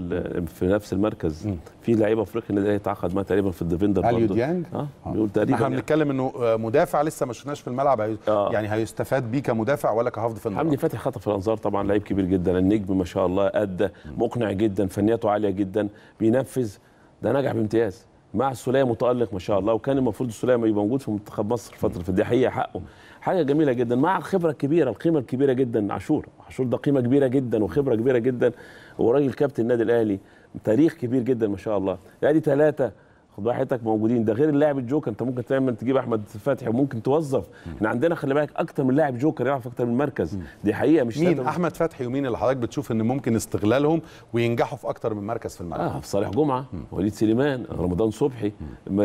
في نفس المركز في لعيبه افريقي النادي يتعاقد معاه تقريبا في الديفندر اليو ديانج آه،, اه بيقول تقريبا احنا يعني. بنتكلم انه آه، مدافع لسه ما شفناش في الملعب هي... آه. يعني هيستفاد بيه كمدافع ولا كهاف ديفندر حمدي فتحي خطف الانظار طبعا لعيب كبير جدا النجم ما شاء الله ادى مقنع جدا فنياته عاليه جدا بينفذ ده نجح بامتياز مع السلية متالق ما شاء الله وكان المفروض السوليه يبقى موجود في منتخب مصر فتره فدي حقيقه حقه حاجه جميله جدا مع الخبره الكبيره القيمه الكبيره جدا عاشور عاشور ده قيمه كبيره جدا وخبره كبيره جدا وراجل كابتن النادي الاهلي تاريخ كبير جدا ما شاء الله ادي ثلاثه خد راحتك موجودين ده غير اللاعب الجوكر انت ممكن تعمل تجيب احمد فتحي وممكن توظف احنا عندنا خلي بالك اكتر من لاعب جوكر يلعب في اكتر من مركز دي حقيقه مش مين احمد فتحي ومين اللي حضرتك بتشوف ان ممكن استغلالهم وينجحوا في اكتر من مركز في الملعب اه في صالح جمعه وليد سليمان رمضان صبحي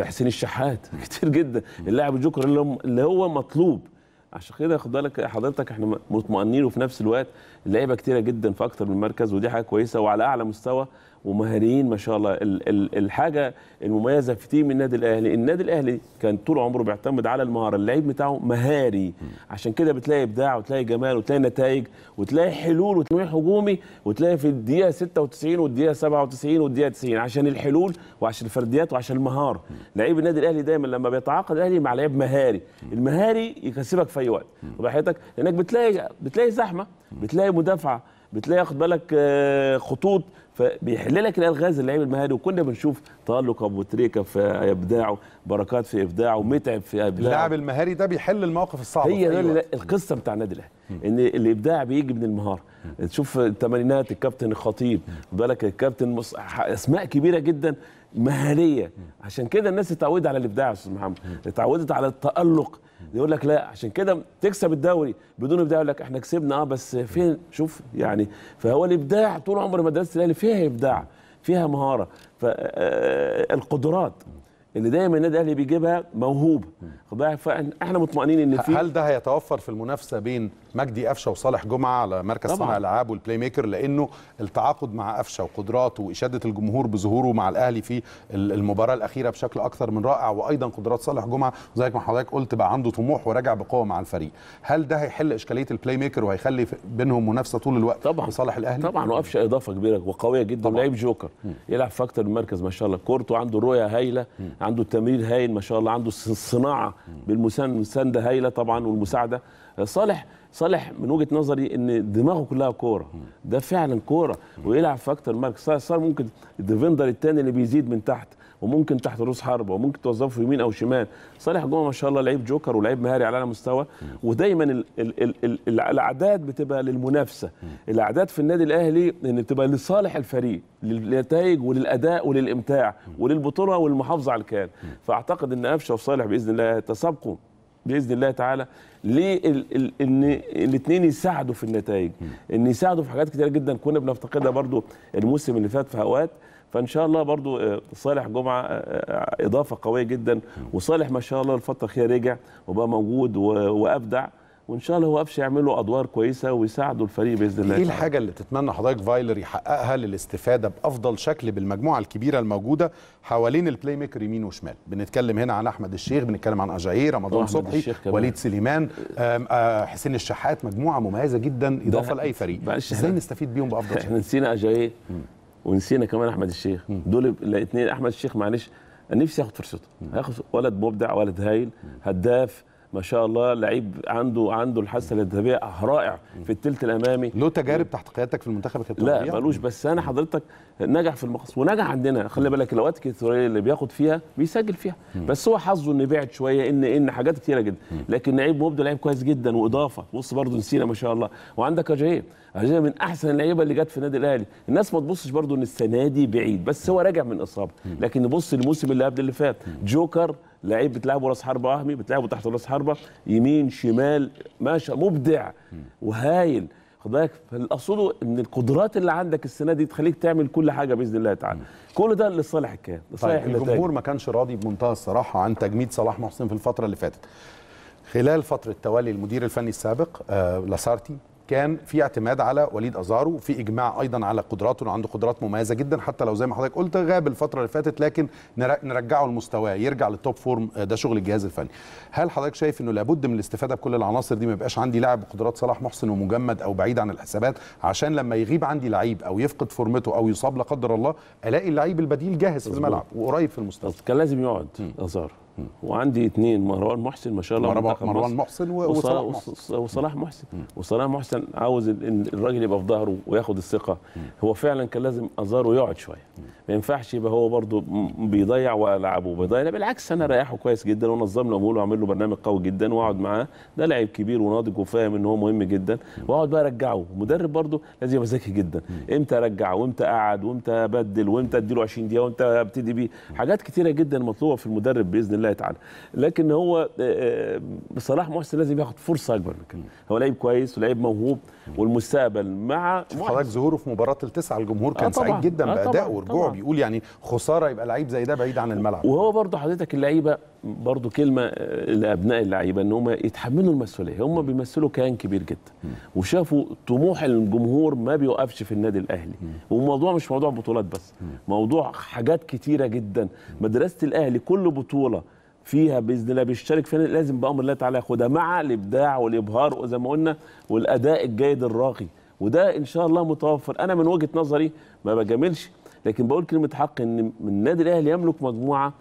حسين الشحات كتير جدا اللاعب الجوكر اللي هو مطلوب عشان كده خد بالك حضرتك احنا مطمئنين وفي نفس الوقت لعيبه كتيره جدا في اكتر من مركز ودي حاجه كويسه وعلى اعلى مستوى ومهاريين ما شاء الله الحاجه المميزه في تيم النادي الاهلي النادي الاهلي كان طول عمره بيعتمد على المهاره اللعيب بتاعه مهاري عشان كده بتلاقي ابداع وتلاقي جمال وتلاقي نتائج وتلاقي حلول وتنويع هجومي وتلاقي في الدقيقه 96 والدقيقه 97 والدقيقه 90 عشان الحلول وعشان الفرديات وعشان المهاره لعيب النادي الاهلي دايما لما بيتعاقد الاهلي مع لعيب مهاري المهاري يكسبك في اي وقت وبحياتك لانك بتلاقي بتلاقي زحمه بتلاقي مدافعه بتلاقي خد بالك آه، خطوط فبيحل لك الالغاز اللعيب المهاري وكنا بنشوف تالق ابو تريكه في ابداعه بركات في ابداعه متعب في ابداعه اللاعب المهاري ده بيحل المواقف الصعبه هي ده القصه بتاع النادي الاهلي ان الابداع بيجي من المهاره تشوف الثمانينات الكابتن الخطيب بالك الكابتن مص... اسماء كبيره جدا مهاريه عشان كده الناس اتعودت على الابداع يا استاذ محمد اتعودت على التالق يقول لك لا عشان كده تكسب الدوري بدون ابداع يقول لك احنا كسبنا اه بس فين شوف يعني فهو الابداع طول عمر مدرسه الاهلي فيها ابداع فيها مهاره فالقدرات آه، آه، اللي دايما النادي الاهلي بيجيبها موهوبه فاحنا مطمئنين ان في هل ده هيتوفر في المنافسه بين مجدي قفشه وصالح جمعه على مركز صنع الالعاب والبلاي ميكر لانه التعاقد مع قفشه وقدراته واشاده الجمهور بظهوره مع الاهلي في المباراه الاخيره بشكل اكثر من رائع وايضا قدرات صالح جمعه زيك ما حضرتك قلت بقى عنده طموح وراجع بقوه مع الفريق هل ده هيحل اشكاليه البلاي ميكر وهيخلي بينهم منافسه طول الوقت طبعا لصالح الاهلي طبعا وقفشه اضافه كبيره وقويه جدا لعيب جوكر يلعب في اكثر من مركز ما شاء الله كورته عنده رؤيه هايله م. عنده تمرير هايل ما شاء الله عنده الصناعه بالمسانده هايله طبعا والمساعده صالح صالح من وجهه نظري ان دماغه كلها كوره ده فعلا كوره ويلعب في اكتر مركز صار ممكن الديفندر الثاني اللي بيزيد من تحت وممكن تحت رؤوس حربه وممكن توظفه يمين او شمال صالح جوه ما شاء الله لعيب جوكر ولعيب مهاري على اعلى مستوى ودايما ال ال ال ال الاعداد بتبقى للمنافسه الاعداد في النادي الاهلي ان بتبقى لصالح الفريق للنتائج وللاداء وللامتاع وللبطوله والمحافظه على الكيان فاعتقد ان قفشه وصالح باذن الله يتسابقوا باذن الله تعالى ليه ال ال ان الاثنين يساعدوا في النتائج ان يساعدوا في حاجات كتير جدا كنا بنفتقدها برضو الموسم اللي فات في اوقات فان شاء الله برضو آه، صالح جمعه آه، آه، اضافه قويه جدا وصالح ما شاء الله الفتره الاخيره رجع وبقى موجود وابدع وان شاء الله هو قفش يعملوا ادوار كويسه ويساعدوا الفريق باذن الله ايه الحاجه اللي تتمنى حضرتك فايلر يحققها للاستفاده بافضل شكل بالمجموعه الكبيره الموجوده حوالين البلاي ميكر يمين وشمال بنتكلم هنا عن احمد الشيخ بنتكلم عن اجاي رمضان صبحي وليد سليمان آه، حسين الشحات مجموعه مميزه جدا اضافه لاي فريق ازاي نستفيد بيهم بافضل شكل احنا نسينا اجاي ونسينا كمان احمد الشيخ دول الاثنين احمد الشيخ معلش نفسي ياخد فرصته هياخد ولد مبدع ولد هايل هداف ما شاء الله لعيب عنده عنده الحاسه الذهبيه رائع في الثلث الامامي له تجارب تحت قيادتك في المنتخب يا لا ملوش بس انا حضرتك نجح في المقص ونجح عندنا خلي بالك الاوقات الكترونيه اللي بياخد فيها بيسجل فيها بس هو حظه ان بعد شويه ان ان حاجات كتيره جدا لكن لعيب مبدع لعيب كويس جدا واضافه بص برضه نسينا ما شاء الله وعندك اجايب اجايب من احسن اللعيبه اللي جت في النادي الاهلي الناس ما تبصش برضه ان السنه دي بعيد بس هو راجع من اصابه لكن نبص الموسم اللي قبل اللي فات جوكر لعيب بتلعبه راس حربه وهمي بتلعبه تحت راس حربه يمين شمال ماشي مبدع وهايل خد بالك فالاصول ان القدرات اللي عندك السنه دي تخليك تعمل كل حاجه باذن الله تعالى كل ده لصالح الكيان لصالح طيب الجمهور ما كانش راضي بمنتهى الصراحه عن تجميد صلاح محسن في الفتره اللي فاتت خلال فتره تولي المدير الفني السابق آه لاسارتي كان في اعتماد على وليد ازارو في اجماع ايضا على قدراته انه عنده قدرات مميزه جدا حتى لو زي ما حضرتك قلت غاب الفتره اللي فاتت لكن نرجعه لمستواه يرجع للتوب فورم آه، ده شغل الجهاز الفني هل حضرتك شايف انه لابد من الاستفاده بكل العناصر دي ما يبقاش عندي لاعب بقدرات صلاح محسن ومجمد او بعيد عن الحسابات عشان لما يغيب عندي لعيب او يفقد فورمته او يصاب لا قدر الله الاقي اللعيب البديل جاهز في الملعب وقريب في المستوى كان لازم يقعد ازارو وعندي اثنين مروان محسن ما شاء الله مروان محسن وصلاح محسن وصلاح محسن وصلاح محسن عاوز الراجل يبقى في ظهره وياخد الثقه هو فعلا كان لازم ازاره يقعد شويه ما ينفعش يبقى هو برده بيضيع والعبه بيضيع بالعكس انا رايحه كويس جدا ونظم له اموره وعامل له برنامج قوي جدا واقعد معاه ده لاعب كبير وناضج وفاهم ان هو مهم جدا واقعد بقى ارجعه مدرب برده لازم يبقى ذكي جدا امتى ارجعه وامتى اقعد وامتى ابدل وامتى اديله 20 دقيقه وامتى ابتدي بيه حاجات كتيره جدا مطلوبه في المدرب باذن الله الله تعالى لكن هو آه، آه، صلاح محسن لازم ياخد فرصه اكبر من كده هو لعيب كويس ولعيب موهوب والمستقبل مع حضرتك ظهوره في مباراه التسعه الجمهور كان آه سعيد جدا آه بادائه ورجوعه بيقول يعني خساره يبقى لعيب زي ده بعيد عن الملعب وهو برضه حضرتك اللعيبه برضه كلمه آه، لابناء اللعيبه ان هم يتحملوا المسؤوليه هم بيمثلوا كيان كبير جدا وشافوا طموح الجمهور ما بيوقفش في النادي الاهلي والموضوع مش موضوع بطولات بس موضوع حاجات كتيره جدا مدرسه الاهلي كل بطوله فيها باذن الله بيشترك فينا لازم بامر الله تعالى ياخدها مع الابداع والابهار وزي ما قلنا والاداء الجيد الراقي وده ان شاء الله متوفر انا من وجهه نظري ما بجاملش لكن بقول كلمه حق ان النادي الاهلي يملك مجموعه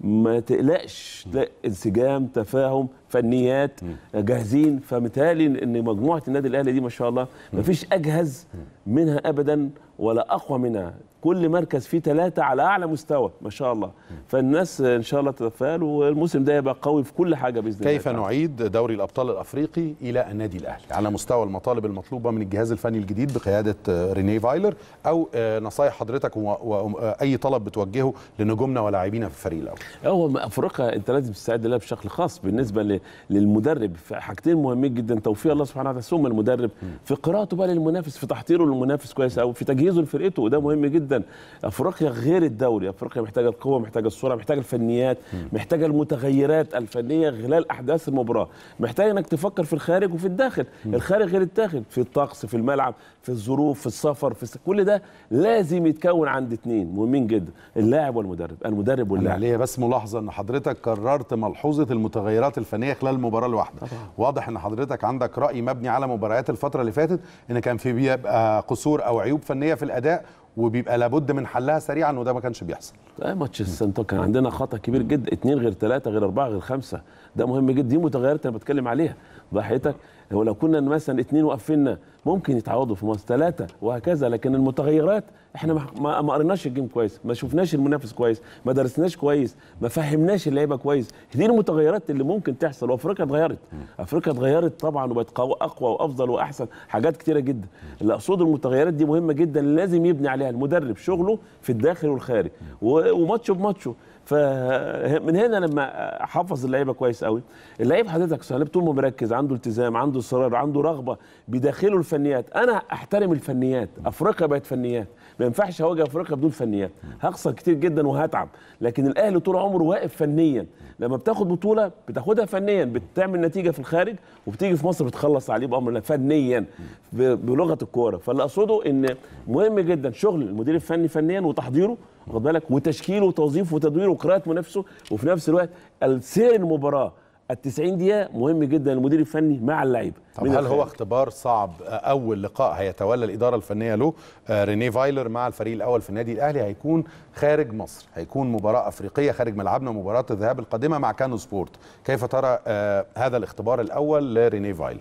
ما تقلقش لا انسجام تفاهم فنيات جاهزين فمثالي ان مجموعه النادي الاهلي دي ما شاء الله ما فيش اجهز منها ابدا ولا اقوى منها كل مركز فيه ثلاثه على اعلى مستوى ما شاء الله فالناس ان شاء الله تتفائل والموسم ده يبقى قوي في كل حاجه باذن الله كيف نعيد دوري الابطال الافريقي الى النادي الاهلي على مستوى المطالب المطلوبه من الجهاز الفني الجديد بقياده آه، رينيه فايلر او آه، نصايح حضرتك واي آه، طلب بتوجهه لنجومنا ولاعبينا في الفريق الاول هو افريقيا انت لازم تستعد لها بشكل خاص بالنسبه للمدرب حاجتين مهمين جدا توفيق الله سبحانه وتعالى ثم المدرب في قراءته بقى للمنافس في تحضيره للمنافس كويس او في تجهيزه لفرقته وده مهم جدا جدا افريقيا غير الدوري افريقيا محتاجه القوه محتاجه السرعه محتاجه الفنيات محتاجه المتغيرات الفنيه خلال احداث المباراه محتاج انك تفكر في الخارج وفي الداخل الخارج غير الداخل في الطقس في الملعب في الظروف في السفر في كل ده لازم يتكون عند اثنين مهمين جدا اللاعب والمدرب المدرب واللاعب عليه بس ملاحظه ان حضرتك كررت ملحوظه المتغيرات الفنيه خلال المباراه الواحده واضح ان حضرتك عندك راي مبني على مباريات الفتره اللي فاتت ان كان في بيبقى قصور او عيوب فنيه في الاداء وبيبقى لابد من حلها سريعا وده ما كانش بيحصل ده ماتش السنتو كان عندنا خطا كبير جدا اثنين غير ثلاثه غير اربعه غير خمسه ده مهم جدا دي متغيرات انا بتكلم عليها ضحيتك لو كنا مثلا اثنين وقفلنا ممكن يتعوضوا في مصر ثلاثه وهكذا لكن المتغيرات احنا ما قريناش الجيم كويس ما شفناش المنافس كويس ما درسناش كويس ما فهمناش اللعيبه كويس دي المتغيرات اللي ممكن تحصل وافريقيا اتغيرت افريقيا اتغيرت طبعا وبقت اقوى وافضل واحسن حاجات كتيره جدا اللي اقصد المتغيرات دي مهمه جدا لازم يبني عليها المدرب شغله في الداخل والخارج وماتش بماتشه فمن هنا لما حفظ اللعيبه كويس قوي اللعيب حضرتك صليب طول مركز عنده التزام عنده اصرار عنده رغبه بداخله الفنيات انا احترم الفنيات افريقيا بقت فنيات ما ينفعش اواجه افريقيا بدون فنيات هخسر كتير جدا وهتعب لكن الاهلي طول عمره واقف فنيا لما بتاخد بطوله بتاخدها فنيا بتعمل نتيجه في الخارج وبتيجي في مصر بتخلص عليه بامر الله فنيا بلغه الكوره فاللي اقصده ان مهم جدا شغل المدير الفني فنيا وتحضيره واخد بالك وتشكيله وتوظيفه وتدويره وقراءه منافسه وفي نفس الوقت السير المباراه ال 90 دقيقه مهم جدا المدير الفني مع اللعيبه طب هل هو اختبار صعب اول لقاء هيتولى الاداره الفنيه له آه، رينيه فايلر مع الفريق الاول في النادي الاهلي هيكون خارج مصر هيكون مباراه افريقيه خارج ملعبنا مباراه الذهاب القادمه مع كانو سبورت كيف ترى آه، هذا الاختبار الاول لرينيه فايلر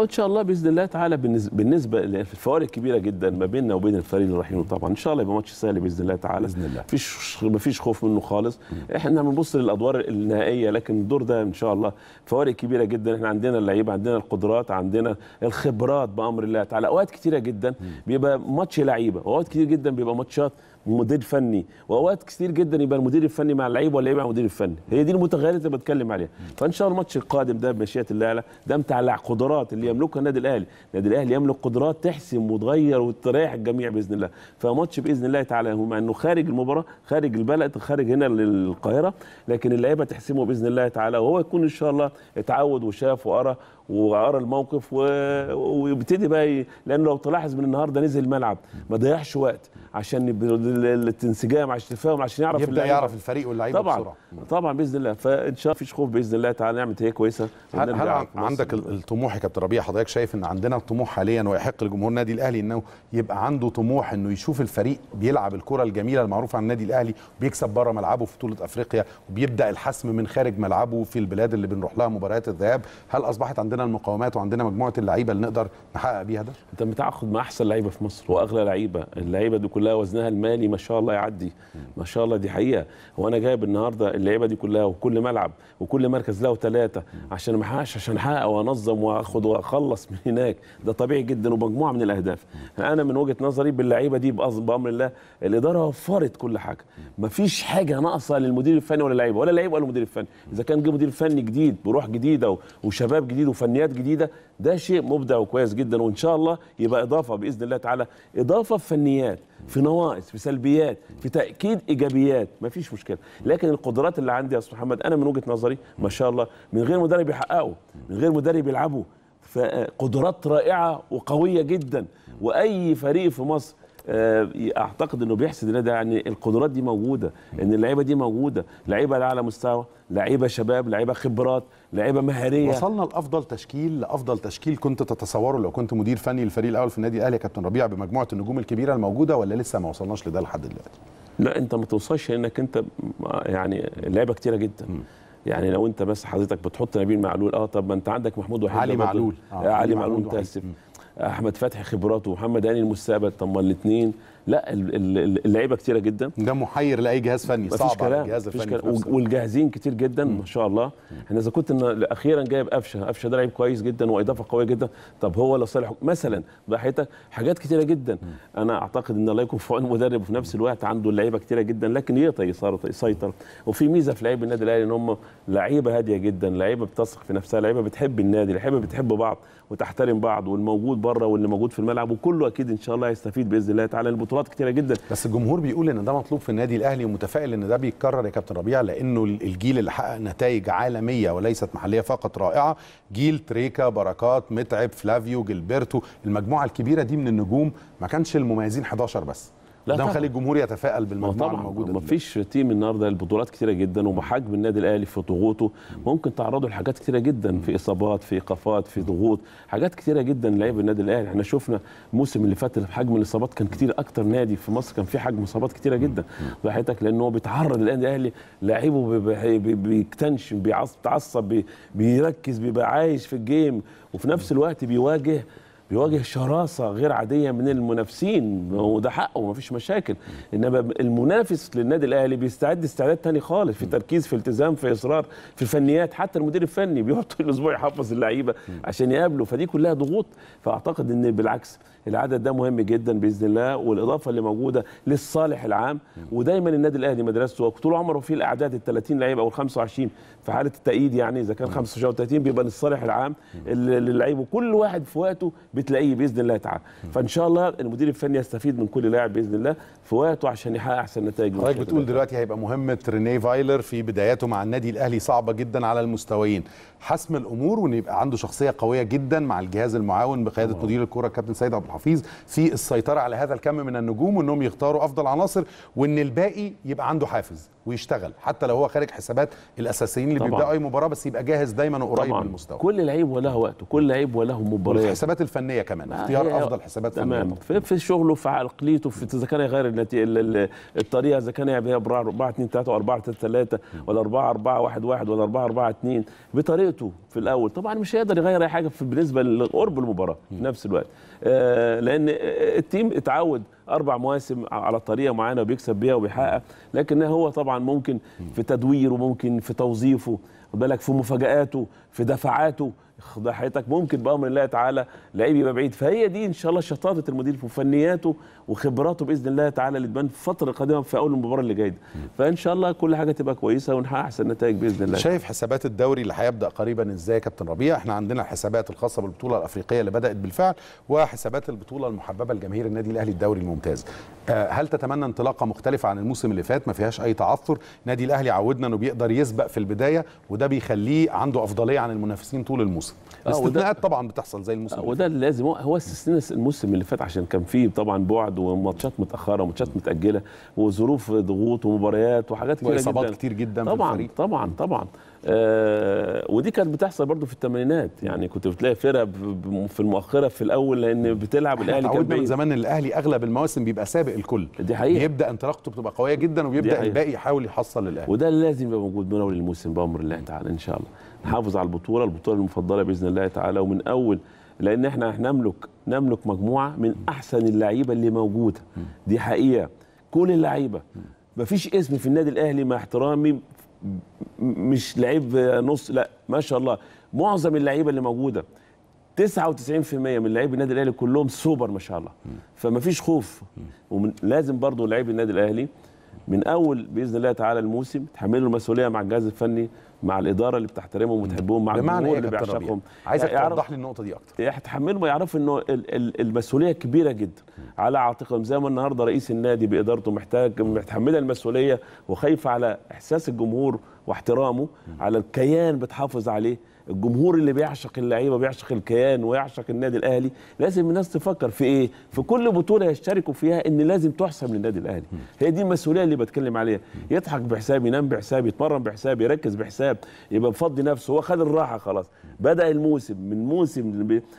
ان شاء الله باذن الله تعالى بالنسبه للفوارق كبيره جدا ما بيننا وبين الفريق الرحيم طبعا ان شاء الله يبقى ماتش سهل باذن الله تعالى باذن الله مفيش مفيش خوف منه خالص مم. احنا بنبص للادوار النهائيه لكن الدور ده ان شاء الله فوارق كبيره جدا احنا عندنا اللعيبه عندنا القدرات عندنا الخبرات بامر الله تعالى اوقات كتيره جدا بيبقى ماتش لعيبه اوقات كتير جدا بيبقى ماتشات مدير فني واوقات كتير جدا يبقى المدير الفني مع اللعيب ولا مع المدير الفني هي دي المتغيرات اللي بتكلم عليها فان شاء الله الماتش القادم ده بمشيئه الله ده متعلق قدرات اللي يملكها النادي الاهلي النادي الاهلي يملك قدرات تحسم وتغير وتريح الجميع باذن الله فماتش باذن الله تعالى مع انه خارج المباراه خارج البلد خارج هنا للقاهره لكن اللعيبه تحسمه باذن الله تعالى وهو يكون ان شاء الله اتعود وشاف وقرا وقرا الموقف و... ويبتدي بقى لانه لو تلاحظ من النهارده نزل الملعب ما ضيعش وقت عشان الانسجام عشان التفاهم عشان يعرف يبدا يعرف الفريق واللعيبه بسرعه طبعا باذن الله فان شاء الله مفيش خوف باذن الله تعالى نعمل تهيئه كويسه هل, هل عندك الطموح يا كابتن ربيع حضرتك شايف ان عندنا الطموح حاليا ويحق لجمهور النادي الاهلي انه يبقى عنده طموح انه يشوف الفريق بيلعب الكره الجميله المعروفه عن النادي الاهلي بيكسب بره ملعبه في بطوله افريقيا وبيبدا الحسم من خارج ملعبه في البلاد اللي بنروح لها مباريات الذهاب هل اصبحت عندنا عندنا المقاومات وعندنا مجموعه اللعيبه اللي نقدر نحقق بيها ده انت متعاقد مع احسن لعيبه في مصر واغلى لعيبه اللعيبه دي كلها وزنها المالي ما شاء الله يعدي ما شاء الله دي حقيقه هو انا جايب النهارده اللعيبه دي كلها وكل ملعب وكل مركز له ثلاثه عشان ما احققش عشان احقق وانظم واخد واخلص من هناك ده طبيعي جدا ومجموعه من الاهداف انا من وجهه نظري باللعيبه دي بامر الله الاداره وفرت كل حاجه ما فيش حاجه ناقصه للمدير الفني ولا لعيبه ولا اللعيبه ولا المدير الفني اذا كان جه مدير فني جديد بروح جديده وشباب جديد وف وفنيات جديده ده شيء مبدع وكويس جدا وان شاء الله يبقى اضافه باذن الله تعالى اضافه في فنيات في نواقص في سلبيات في تاكيد ايجابيات ما فيش مشكله لكن القدرات اللي عندي يا استاذ محمد انا من وجهه نظري ما شاء الله من غير مدرب يحققه من غير مدرب يلعبه فقدرات رائعه وقويه جدا واي فريق في مصر آه، اعتقد انه بيحسد النادي يعني القدرات دي موجوده ان اللعيبه دي موجوده لعيبه على مستوى لعيبه شباب لعيبه خبرات لعيبه مهاريه وصلنا لافضل تشكيل لافضل تشكيل كنت تتصوره لو كنت مدير فني للفريق الاول في النادي الاهلي يا كابتن ربيع بمجموعه النجوم الكبيره الموجوده ولا لسه ما وصلناش لده لحد دلوقتي لا انت ما توصلش لانك انت يعني لعيبه كتيره جدا م. يعني لو انت بس حضرتك بتحط نبيل معلول اه طب ما انت عندك محمود وحيد علي معلول آه. علي معلول انت احمد فتحي خبراته ومحمد هاني المستقبل طب ما الاثنين لا اللعيبه كتيره جدا ده محير لاي جهاز فني صعب كلام. الجهاز الفني كلام. والجاهزين كتير جدا ما شاء الله احنا اذا كنت اخيرا جايب قفشه قفشه ده لعيب كويس جدا واضافه قويه جدا طب هو لو صالح مثلا ضحيتك حاجات كتيره جدا انا اعتقد ان الله يكون في عون المدرب وفي نفس الوقت عنده لعيبه كتيره جدا لكن يقدر طيب، يسيطر طيب، وفي ميزه في لعيب النادي الاهلي ان هم لعيبه هاديه جدا لعيبه بتثق في نفسها لعيبه بتحب النادي لعيبه بتحب بعض وتحترم بعض والموجود بره واللي موجود في الملعب وكله اكيد ان شاء الله هيستفيد باذن الله تعالى بطولات كتيره جدا بس الجمهور بيقول ان ده مطلوب في النادي الاهلي ومتفائل ان ده بيتكرر يا كابتن ربيع لانه الجيل اللي حقق نتائج عالميه وليست محليه فقط رائعه جيل تريكا بركات متعب فلافيو جيلبرتو المجموعه الكبيره دي من النجوم ما كانش المميزين 11 بس لا ده مخلي الجمهور يتفائل بالمجموعه الموجوده مفيش تيم النهارده البطولات كتيره جدا وبحجم النادي الاهلي في ضغوطه ممكن تعرضه لحاجات كتيره جدا في اصابات في ايقافات في ضغوط حاجات كتيره جدا لعيب النادي الاهلي احنا شفنا الموسم اللي فات حجم الاصابات كان كتير اكتر نادي في مصر كان في حجم اصابات كتيره جدا ضحيتك لان هو بيتعرض النادي الاهلي لعيبه بيكتنشن بيتعصب بيركز بيبقى عايش في الجيم وفي نفس الوقت بيواجه بيواجه شراسه غير عاديه من المنافسين وده حقه ومفيش مشاكل انما المنافس للنادي الاهلي بيستعد استعداد تاني خالص في تركيز في التزام في اصرار في الفنيات حتى المدير الفني بيحط الاسبوع يحفظ اللعيبه عشان يقابله فدي كلها ضغوط فاعتقد ان بالعكس العدد ده مهم جدا باذن الله والاضافه اللي موجوده للصالح العام ودايما النادي الاهلي مدرسته وطول عمره في الاعداد ال 30 لعيب او ال 25 في حاله التأييد يعني اذا كان 25 او 30 بيبقى للصالح العام للعيب وكل واحد في وقته بتلاقيه باذن الله تعالى فان شاء الله المدير الفني يستفيد من كل لاعب باذن الله في وقته عشان يحقق احسن نتائج حضرتك بتقول دلوقتي هيبقى مهمه رينيه فايلر في بداياته مع النادي الاهلي صعبه جدا على المستويين حسم الامور وان يبقى عنده شخصيه قويه جدا مع الجهاز المعاون بقياده مدير الكوره الكابتن سيد عبد الحفيظ في السيطره على هذا الكم من النجوم وانهم يختاروا افضل عناصر وان الباقي يبقى عنده حافز ويشتغل حتى لو هو خارج حسابات الاساسيين اللي بيبداوا اي مباراه بس يبقى جاهز دايما وقريب من المستوى كل لعيب وله وقته كل لعيب وله مباراه الحسابات الفنيه كمان اختيار افضل حسابات تمام في, في شغله في عقليته في اذا كان يغير الطريقه اذا كان يلعب هي 4 2 3 و 4 3 3 ولا 4 4 1 1 ولا 4 4 2 بطريقته في الاول طبعا مش هيقدر يغير اي حاجه بالنسبه لقرب المباراه في نفس الوقت آه لان التيم اتعود اربع مواسم على طريقه معينه وبيكسب بيها وبيحقق لكن هو طبعا ممكن في تدويره ممكن في توظيفه بالك في مفاجاته في دفعاته خد حياتك ممكن بامر الله تعالى لعيب يبقى بعيد فهي دي ان شاء الله شطاره المدير وفنياته وخبراته باذن الله تعالى اللي تبان في الفتره القادمه في اول المباراه اللي جايه فان شاء الله كل حاجه تبقى كويسه ونحقق احسن نتائج باذن الله شايف حسابات الدوري اللي هيبدا قريبا ازاي يا كابتن ربيع احنا عندنا الحسابات الخاصه بالبطوله الافريقيه اللي بدات بالفعل وحسابات البطوله المحببه لجماهير النادي الاهلي الدوري الممتاز آه، هل تتمنى انطلاقه مختلفه عن الموسم اللي فات ما فيهاش اي تعثر النادي الاهلي عودنا انه بيقدر يسبق في البدايه وده بيخليه عنده افضليه عن المنافسين طول الموسم بتحصل آه، استثناءات طبعا بتحصل زي الموسم آه، وده اللي لازم هو استثناء الموسم اللي فات عشان كان فيه طبعا بعد وماتشات متاخره وماتشات متاجله وظروف ضغوط ومباريات وحاجات كتير جدا واصابات كتير جدا طبعا في الفريق. طبعا طبعا آه ودي كانت بتحصل برضو في الثمانينات يعني كنت بتلاقي فرقه في المؤخره في الاول لان بتلعب الاهلي كان من زمان الاهلي اغلب المواسم بيبقى سابق الكل دي حقيقه بيبدا انطلاقته بتبقى قويه جدا وبيبدا الباقي يحاول يحصل للاهلي وده اللي لازم يبقى موجود من اول الموسم بامر الله تعالى ان شاء الله نحافظ على البطوله البطوله المفضله باذن الله تعالى ومن اول لان احنا نملك نملك مجموعه من احسن اللعيبه اللي موجوده دي حقيقه كل اللعيبه ما فيش اسم في النادي الاهلي مع احترامي مش لعيب نص لا ما شاء الله معظم اللعيبه اللي موجوده 99% من لعيب النادي الاهلي كلهم سوبر ما شاء الله فما فيش خوف ولازم برضه لعيب النادي الاهلي من اول باذن الله تعالى الموسم تحملوا المسؤوليه مع الجهاز الفني مع الاداره اللي بتحترمهم وبتحبهم مع الجمهور إيه اللي بيعشقهم عايزك يعني توضح لي النقطه دي اكتر يتحملوا إيه، يعرفوا انه المسؤوليه كبيره جدا على عاتقهم زي ما النهارده رئيس النادي بادارته محتاج متحمله المسؤوليه وخايفه على احساس الجمهور واحترامه على الكيان بتحافظ عليه الجمهور اللي بيعشق اللعيبه بيعشق الكيان ويعشق النادي الاهلي لازم الناس تفكر في ايه في كل بطوله يشتركوا فيها ان لازم تحسب للنادي الاهلي هي دي المسؤوليه اللي بتكلم عليها يضحك بحساب ينام بحساب يتمرن بحساب يركز بحساب يبقى مفضي نفسه هو خد الراحه خلاص بدا الموسم من موسم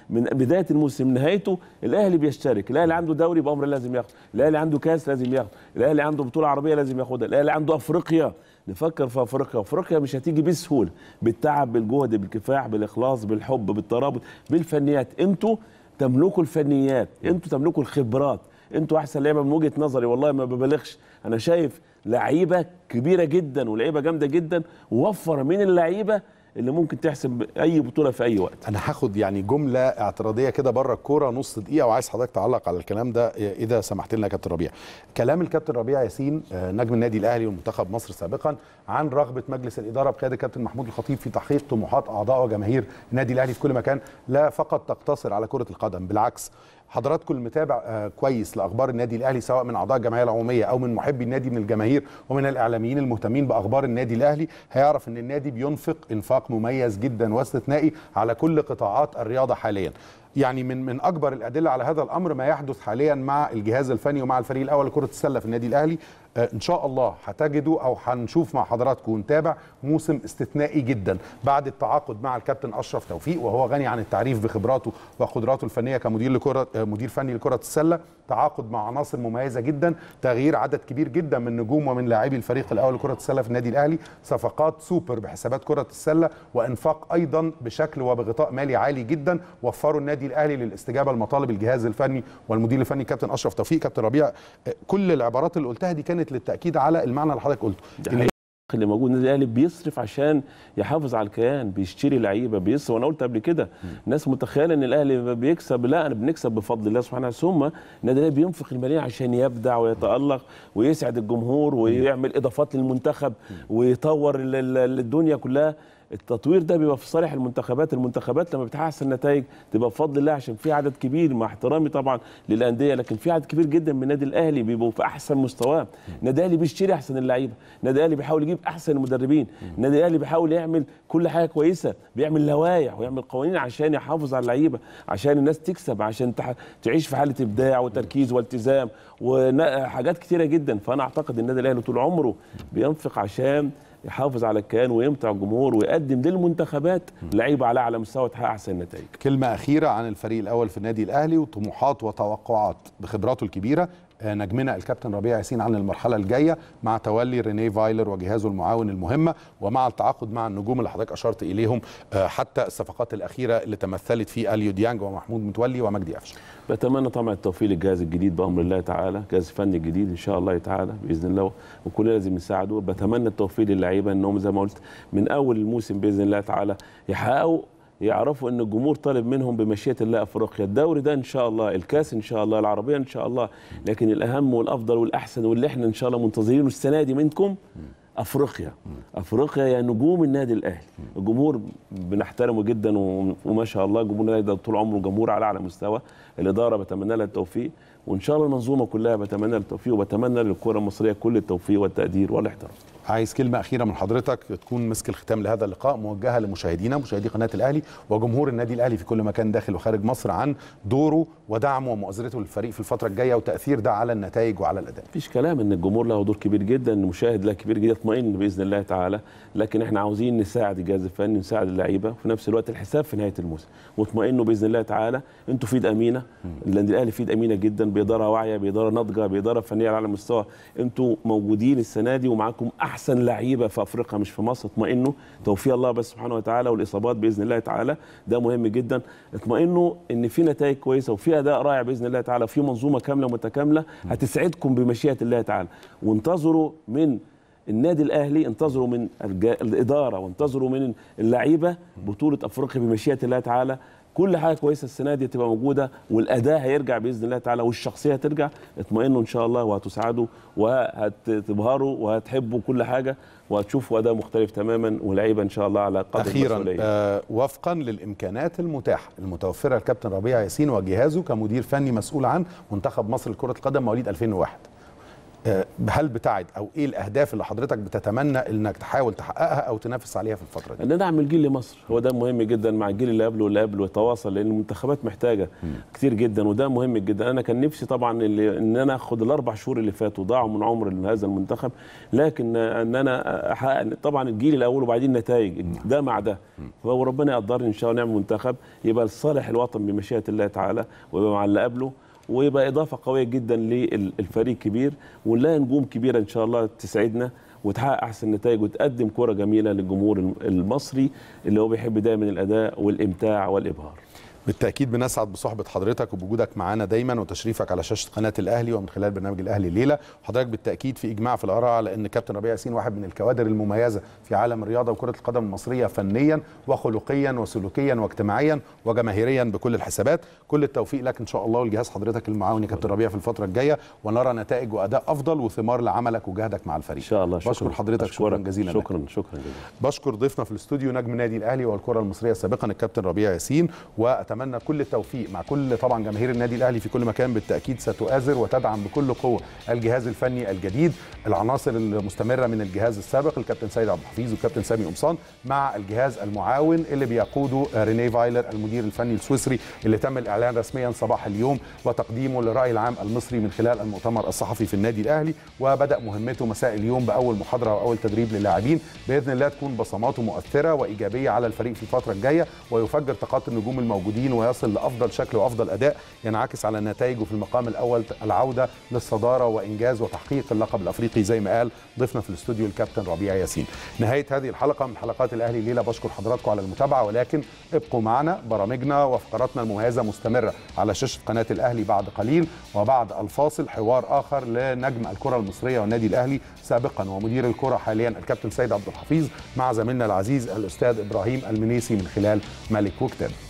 من بدايه الموسم نهايته الاهلي بيشترك الاهلي عنده دوري بامر لازم ياخده الاهلي عنده كاس لازم ياخده الاهلي عنده بطوله عربيه لازم ياخدها الاهلي عنده افريقيا نفكر في افريقيا افريقيا مش هتيجي بسهوله بالتعب بالجهد بالكفاح بالاخلاص بالحب بالترابط بالفنيات انتوا تملكوا الفنيات انتوا تملكوا الخبرات انتوا احسن لعيبه من وجهه نظري والله ما ببالغش انا شايف لعيبه كبيره جدا ولعيبه جامده جدا ووفر من اللعيبه اللي ممكن تحسم اي بطوله في اي وقت انا هاخد يعني جمله اعتراضيه كده بره الكوره نص دقيقه وعايز حضرتك تعلق على الكلام ده اذا سمحت لنا يا كابتن ربيع كلام الكابتن ربيع ياسين آه، نجم النادي الاهلي ومنتخب مصر سابقا عن رغبه مجلس الاداره بقياده الكابتن محمود الخطيب في تحقيق طموحات اعضاء وجماهير النادي الاهلي في كل مكان لا فقط تقتصر على كره القدم بالعكس حضراتكم المتابع آه، كويس لاخبار النادي الاهلي سواء من اعضاء الجمعيه العموميه او من محبي النادي من الجماهير ومن الاعلاميين المهتمين باخبار النادي الاهلي هيعرف ان النادي بينفق انفاق مميز جدا واستثنائي على كل قطاعات الرياضه حاليا يعني من من اكبر الادله على هذا الامر ما يحدث حاليا مع الجهاز الفني ومع الفريق الاول لكره السله في النادي الاهلي آه، ان شاء الله هتجدوا او هنشوف مع حضراتكم ونتابع موسم استثنائي جدا بعد التعاقد مع الكابتن اشرف توفيق وهو غني عن التعريف بخبراته وقدراته الفنيه كمدير لكره آه، مدير فني لكره السله تعاقد مع عناصر مميزه جدا تغيير عدد كبير جدا من نجوم ومن لاعبي الفريق الاول لكره السله في النادي الاهلي صفقات سوبر بحسابات كره السله وانفاق ايضا بشكل وبغطاء مالي عالي جدا وفروا النادي النادي الاهلي للاستجابه لمطالب الجهاز الفني والمدير الفني كابتن اشرف توفيق كابتن ربيع آه، كل العبارات اللي قلتها دي كانت للتاكيد على المعنى اللي حضرتك قلته اللي موجود النادي الاهلي بيصرف عشان يحافظ على الكيان بيشتري لعيبه بيصرف وانا قلت قبل كده ناس متخيله ان الاهلي بيكسب لا انا بنكسب بفضل الله سبحانه ثم النادي الاهلي بينفق الماليه عشان يبدع ويتالق ويسعد الجمهور ويعمل اضافات للمنتخب ويطور الدنيا كلها التطوير ده بيبقى في صالح المنتخبات المنتخبات لما بتحسن نتائج تبقى بفضل الله عشان في عدد كبير مع احترامي طبعا للانديه لكن في عدد كبير جدا من النادي الاهلي بيبقوا في احسن مستواه النادي الاهلي بيشتري احسن اللعيبه النادي الاهلي بيحاول يجيب احسن المدربين النادي الاهلي بيحاول يعمل كل حاجه كويسه بيعمل لوائح ويعمل قوانين عشان يحافظ على اللعيبه عشان الناس تكسب عشان تعيش في حاله ابداع وتركيز والتزام وحاجات كثيره جدا فانا اعتقد النادي الاهلي طول عمره بينفق عشان يحافظ على الكيان ويمتع الجمهور ويقدم للمنتخبات لعيبه على اعلى مستوى تحقق احسن نتائج. كلمه اخيره عن الفريق الاول في النادي الاهلي وطموحات وتوقعات بخبراته الكبيره نجمنا الكابتن ربيع ياسين عن المرحله الجايه مع تولي رينيه فايلر وجهازه المعاون المهمه ومع التعاقد مع النجوم اللي حضرتك اشرت اليهم آه، حتى الصفقات الاخيره اللي تمثلت في اليو ديانج ومحمود متولي ومجدي قفشه. بتمنى طبعا التوفيق للجهاز الجديد بامر الله تعالى، جهاز فني جديد ان شاء الله تعالى باذن الله وكلنا لازم نساعده، بتمنى التوفيق للعيبه انهم زي ما قلت من اول الموسم باذن الله تعالى يحققوا يعرفوا ان الجمهور طالب منهم بمشيئه الله افريقيا الدوري ده ان شاء الله الكاس ان شاء الله العربيه ان شاء الله لكن الاهم والافضل والاحسن واللي احنا ان شاء الله منتظرينه السنه دي منكم افريقيا افريقيا يا نجوم النادي الاهلي الجمهور بنحترمه جدا وما شاء الله جمهور النادي ده طول عمره جمهور على اعلى مستوى الاداره بتمنى لها التوفيق وان شاء الله المنظومه كلها بتمنى لها التوفيق وبتمنى للكره المصريه كل التوفيق والتقدير والاحترام عايز كلمه اخيره من حضرتك تكون مسك الختام لهذا اللقاء موجهه لمشاهدينا مشاهدي قناه الاهلي وجمهور النادي الاهلي في كل مكان داخل وخارج مصر عن دوره ودعمه ومؤازرته للفريق في الفتره الجايه وتاثير ده على النتائج وعلى الاداء مفيش كلام ان الجمهور له دور كبير جدا المشاهد له كبير جدا يطمئن باذن الله تعالى لكن احنا عاوزين نساعد الجهاز الفني نساعد اللعيبه وفي نفس الوقت الحساب في نهايه الموسم واطمئنوا باذن الله تعالى انتوا في ايد امينه النادي الاهلي في ايد امينه جدا باداره واعيه باداره ناضجه باداره فنيه على مستوى انتوا موجودين السنه دي ومعاكم أحد احسن لعيبه في افريقيا مش في مصر اطمئنوا توفيق الله بس سبحانه وتعالى والاصابات باذن الله تعالى ده مهم جدا اطمئنوا ان في نتائج كويسه وفي اداء رائع باذن الله تعالى وفي منظومه كامله متكامله هتسعدكم بمشيئه الله تعالى وانتظروا من النادي الاهلي انتظروا من الاداره وانتظروا من اللعيبه بطوله افريقيا بمشيئه الله تعالى كل حاجه كويسه السنه دي هتبقى موجوده والاداء هيرجع باذن الله تعالى والشخصيه هترجع اطمئنوا ان شاء الله وهتسعدوا وهتبهروا وهتحبوا كل حاجه وهتشوفوا اداء مختلف تماما ولاعيبه ان شاء الله على قدر اخيرا آه وفقا للامكانات المتاحه المتوفره للكابتن ربيع ياسين وجهازه كمدير فني مسؤول عن منتخب مصر لكره القدم مواليد 2001 آه، هل بتعد او ايه الاهداف اللي حضرتك بتتمنى انك تحاول تحققها او تنافس عليها في الفتره دي؟ ان ندعم الجيل لمصر هو ده مهم جدا مع الجيل اللي قبله واللي قبله يتواصل لان المنتخبات محتاجه م. كتير جدا وده مهم جدا انا كان نفسي طبعا اللي ان انا اخد الاربع شهور اللي فاتوا ضاعوا من عمر هذا المنتخب لكن ان انا احقق طبعا الجيل الاول وبعدين النتائج ده مع ده وربنا يقدرني ان شاء الله نعمل منتخب يبقى لصالح الوطن بمشيئه الله تعالى ويبقى مع اللي قبله ويبقى اضافه قويه جدا للفريق كبير ونلاقي نجوم كبيره ان شاء الله تسعدنا وتحقق احسن نتائج وتقدم كره جميله للجمهور المصري اللي هو بيحب دايما الاداء والامتاع والابهار بالتاكيد بنسعد بصحبه حضرتك وبوجودك معانا دايما وتشريفك على شاشه قناه الاهلي ومن خلال برنامج الاهلي الليله وحضرتك بالتاكيد في اجماع في الاراء على ان كابتن ربيع ياسين واحد من الكوادر المميزه في عالم الرياضه وكره القدم المصريه فنيا وخلقيا وسلوكيا واجتماعيا وجماهيريا بكل الحسابات كل التوفيق لك ان شاء الله ولجهاز حضرتك المعاون يا كابتن ربيع في الفتره الجايه ونرى نتائج واداء افضل وثمار لعملك وجهدك مع الفريق ان شاء الله شكرا بشكر حضرتك شكرا جزيلا شكرا شكرا جزيلا بشكر ضيفنا في الاستوديو نجم نادي الاهلي والكره المصريه سابقا الكابتن ربيع ياسين وأت اتمنى كل التوفيق مع كل طبعا جماهير النادي الاهلي في كل مكان بالتاكيد ستؤازر وتدعم بكل قوه الجهاز الفني الجديد العناصر المستمره من الجهاز السابق الكابتن سيد عبد الحفيظ والكابتن سامي قمصان مع الجهاز المعاون اللي بيقوده ريني فايلر المدير الفني السويسري اللي تم الاعلان رسميا صباح اليوم وتقديمه للراي العام المصري من خلال المؤتمر الصحفي في النادي الاهلي وبدا مهمته مساء اليوم باول محاضره واول تدريب للاعبين باذن الله تكون بصماته مؤثره وايجابيه على الفريق في الفتره الجايه ويفجر طاقات النجوم الموجودين الرياضيين ويصل لافضل شكل وافضل اداء ينعكس على نتائجه في المقام الاول العوده للصداره وانجاز وتحقيق اللقب الافريقي زي ما قال ضيفنا في الاستوديو الكابتن ربيع ياسين. نهايه هذه الحلقه من حلقات الاهلي الليله بشكر حضراتكم على المتابعه ولكن ابقوا معنا برامجنا وفقراتنا المميزه مستمره على شاشه قناه الاهلي بعد قليل وبعد الفاصل حوار اخر لنجم الكره المصريه والنادي الاهلي سابقا ومدير الكره حاليا الكابتن سيد عبد الحفيظ مع زميلنا العزيز الاستاذ ابراهيم المنيسي من خلال ملك وكتاب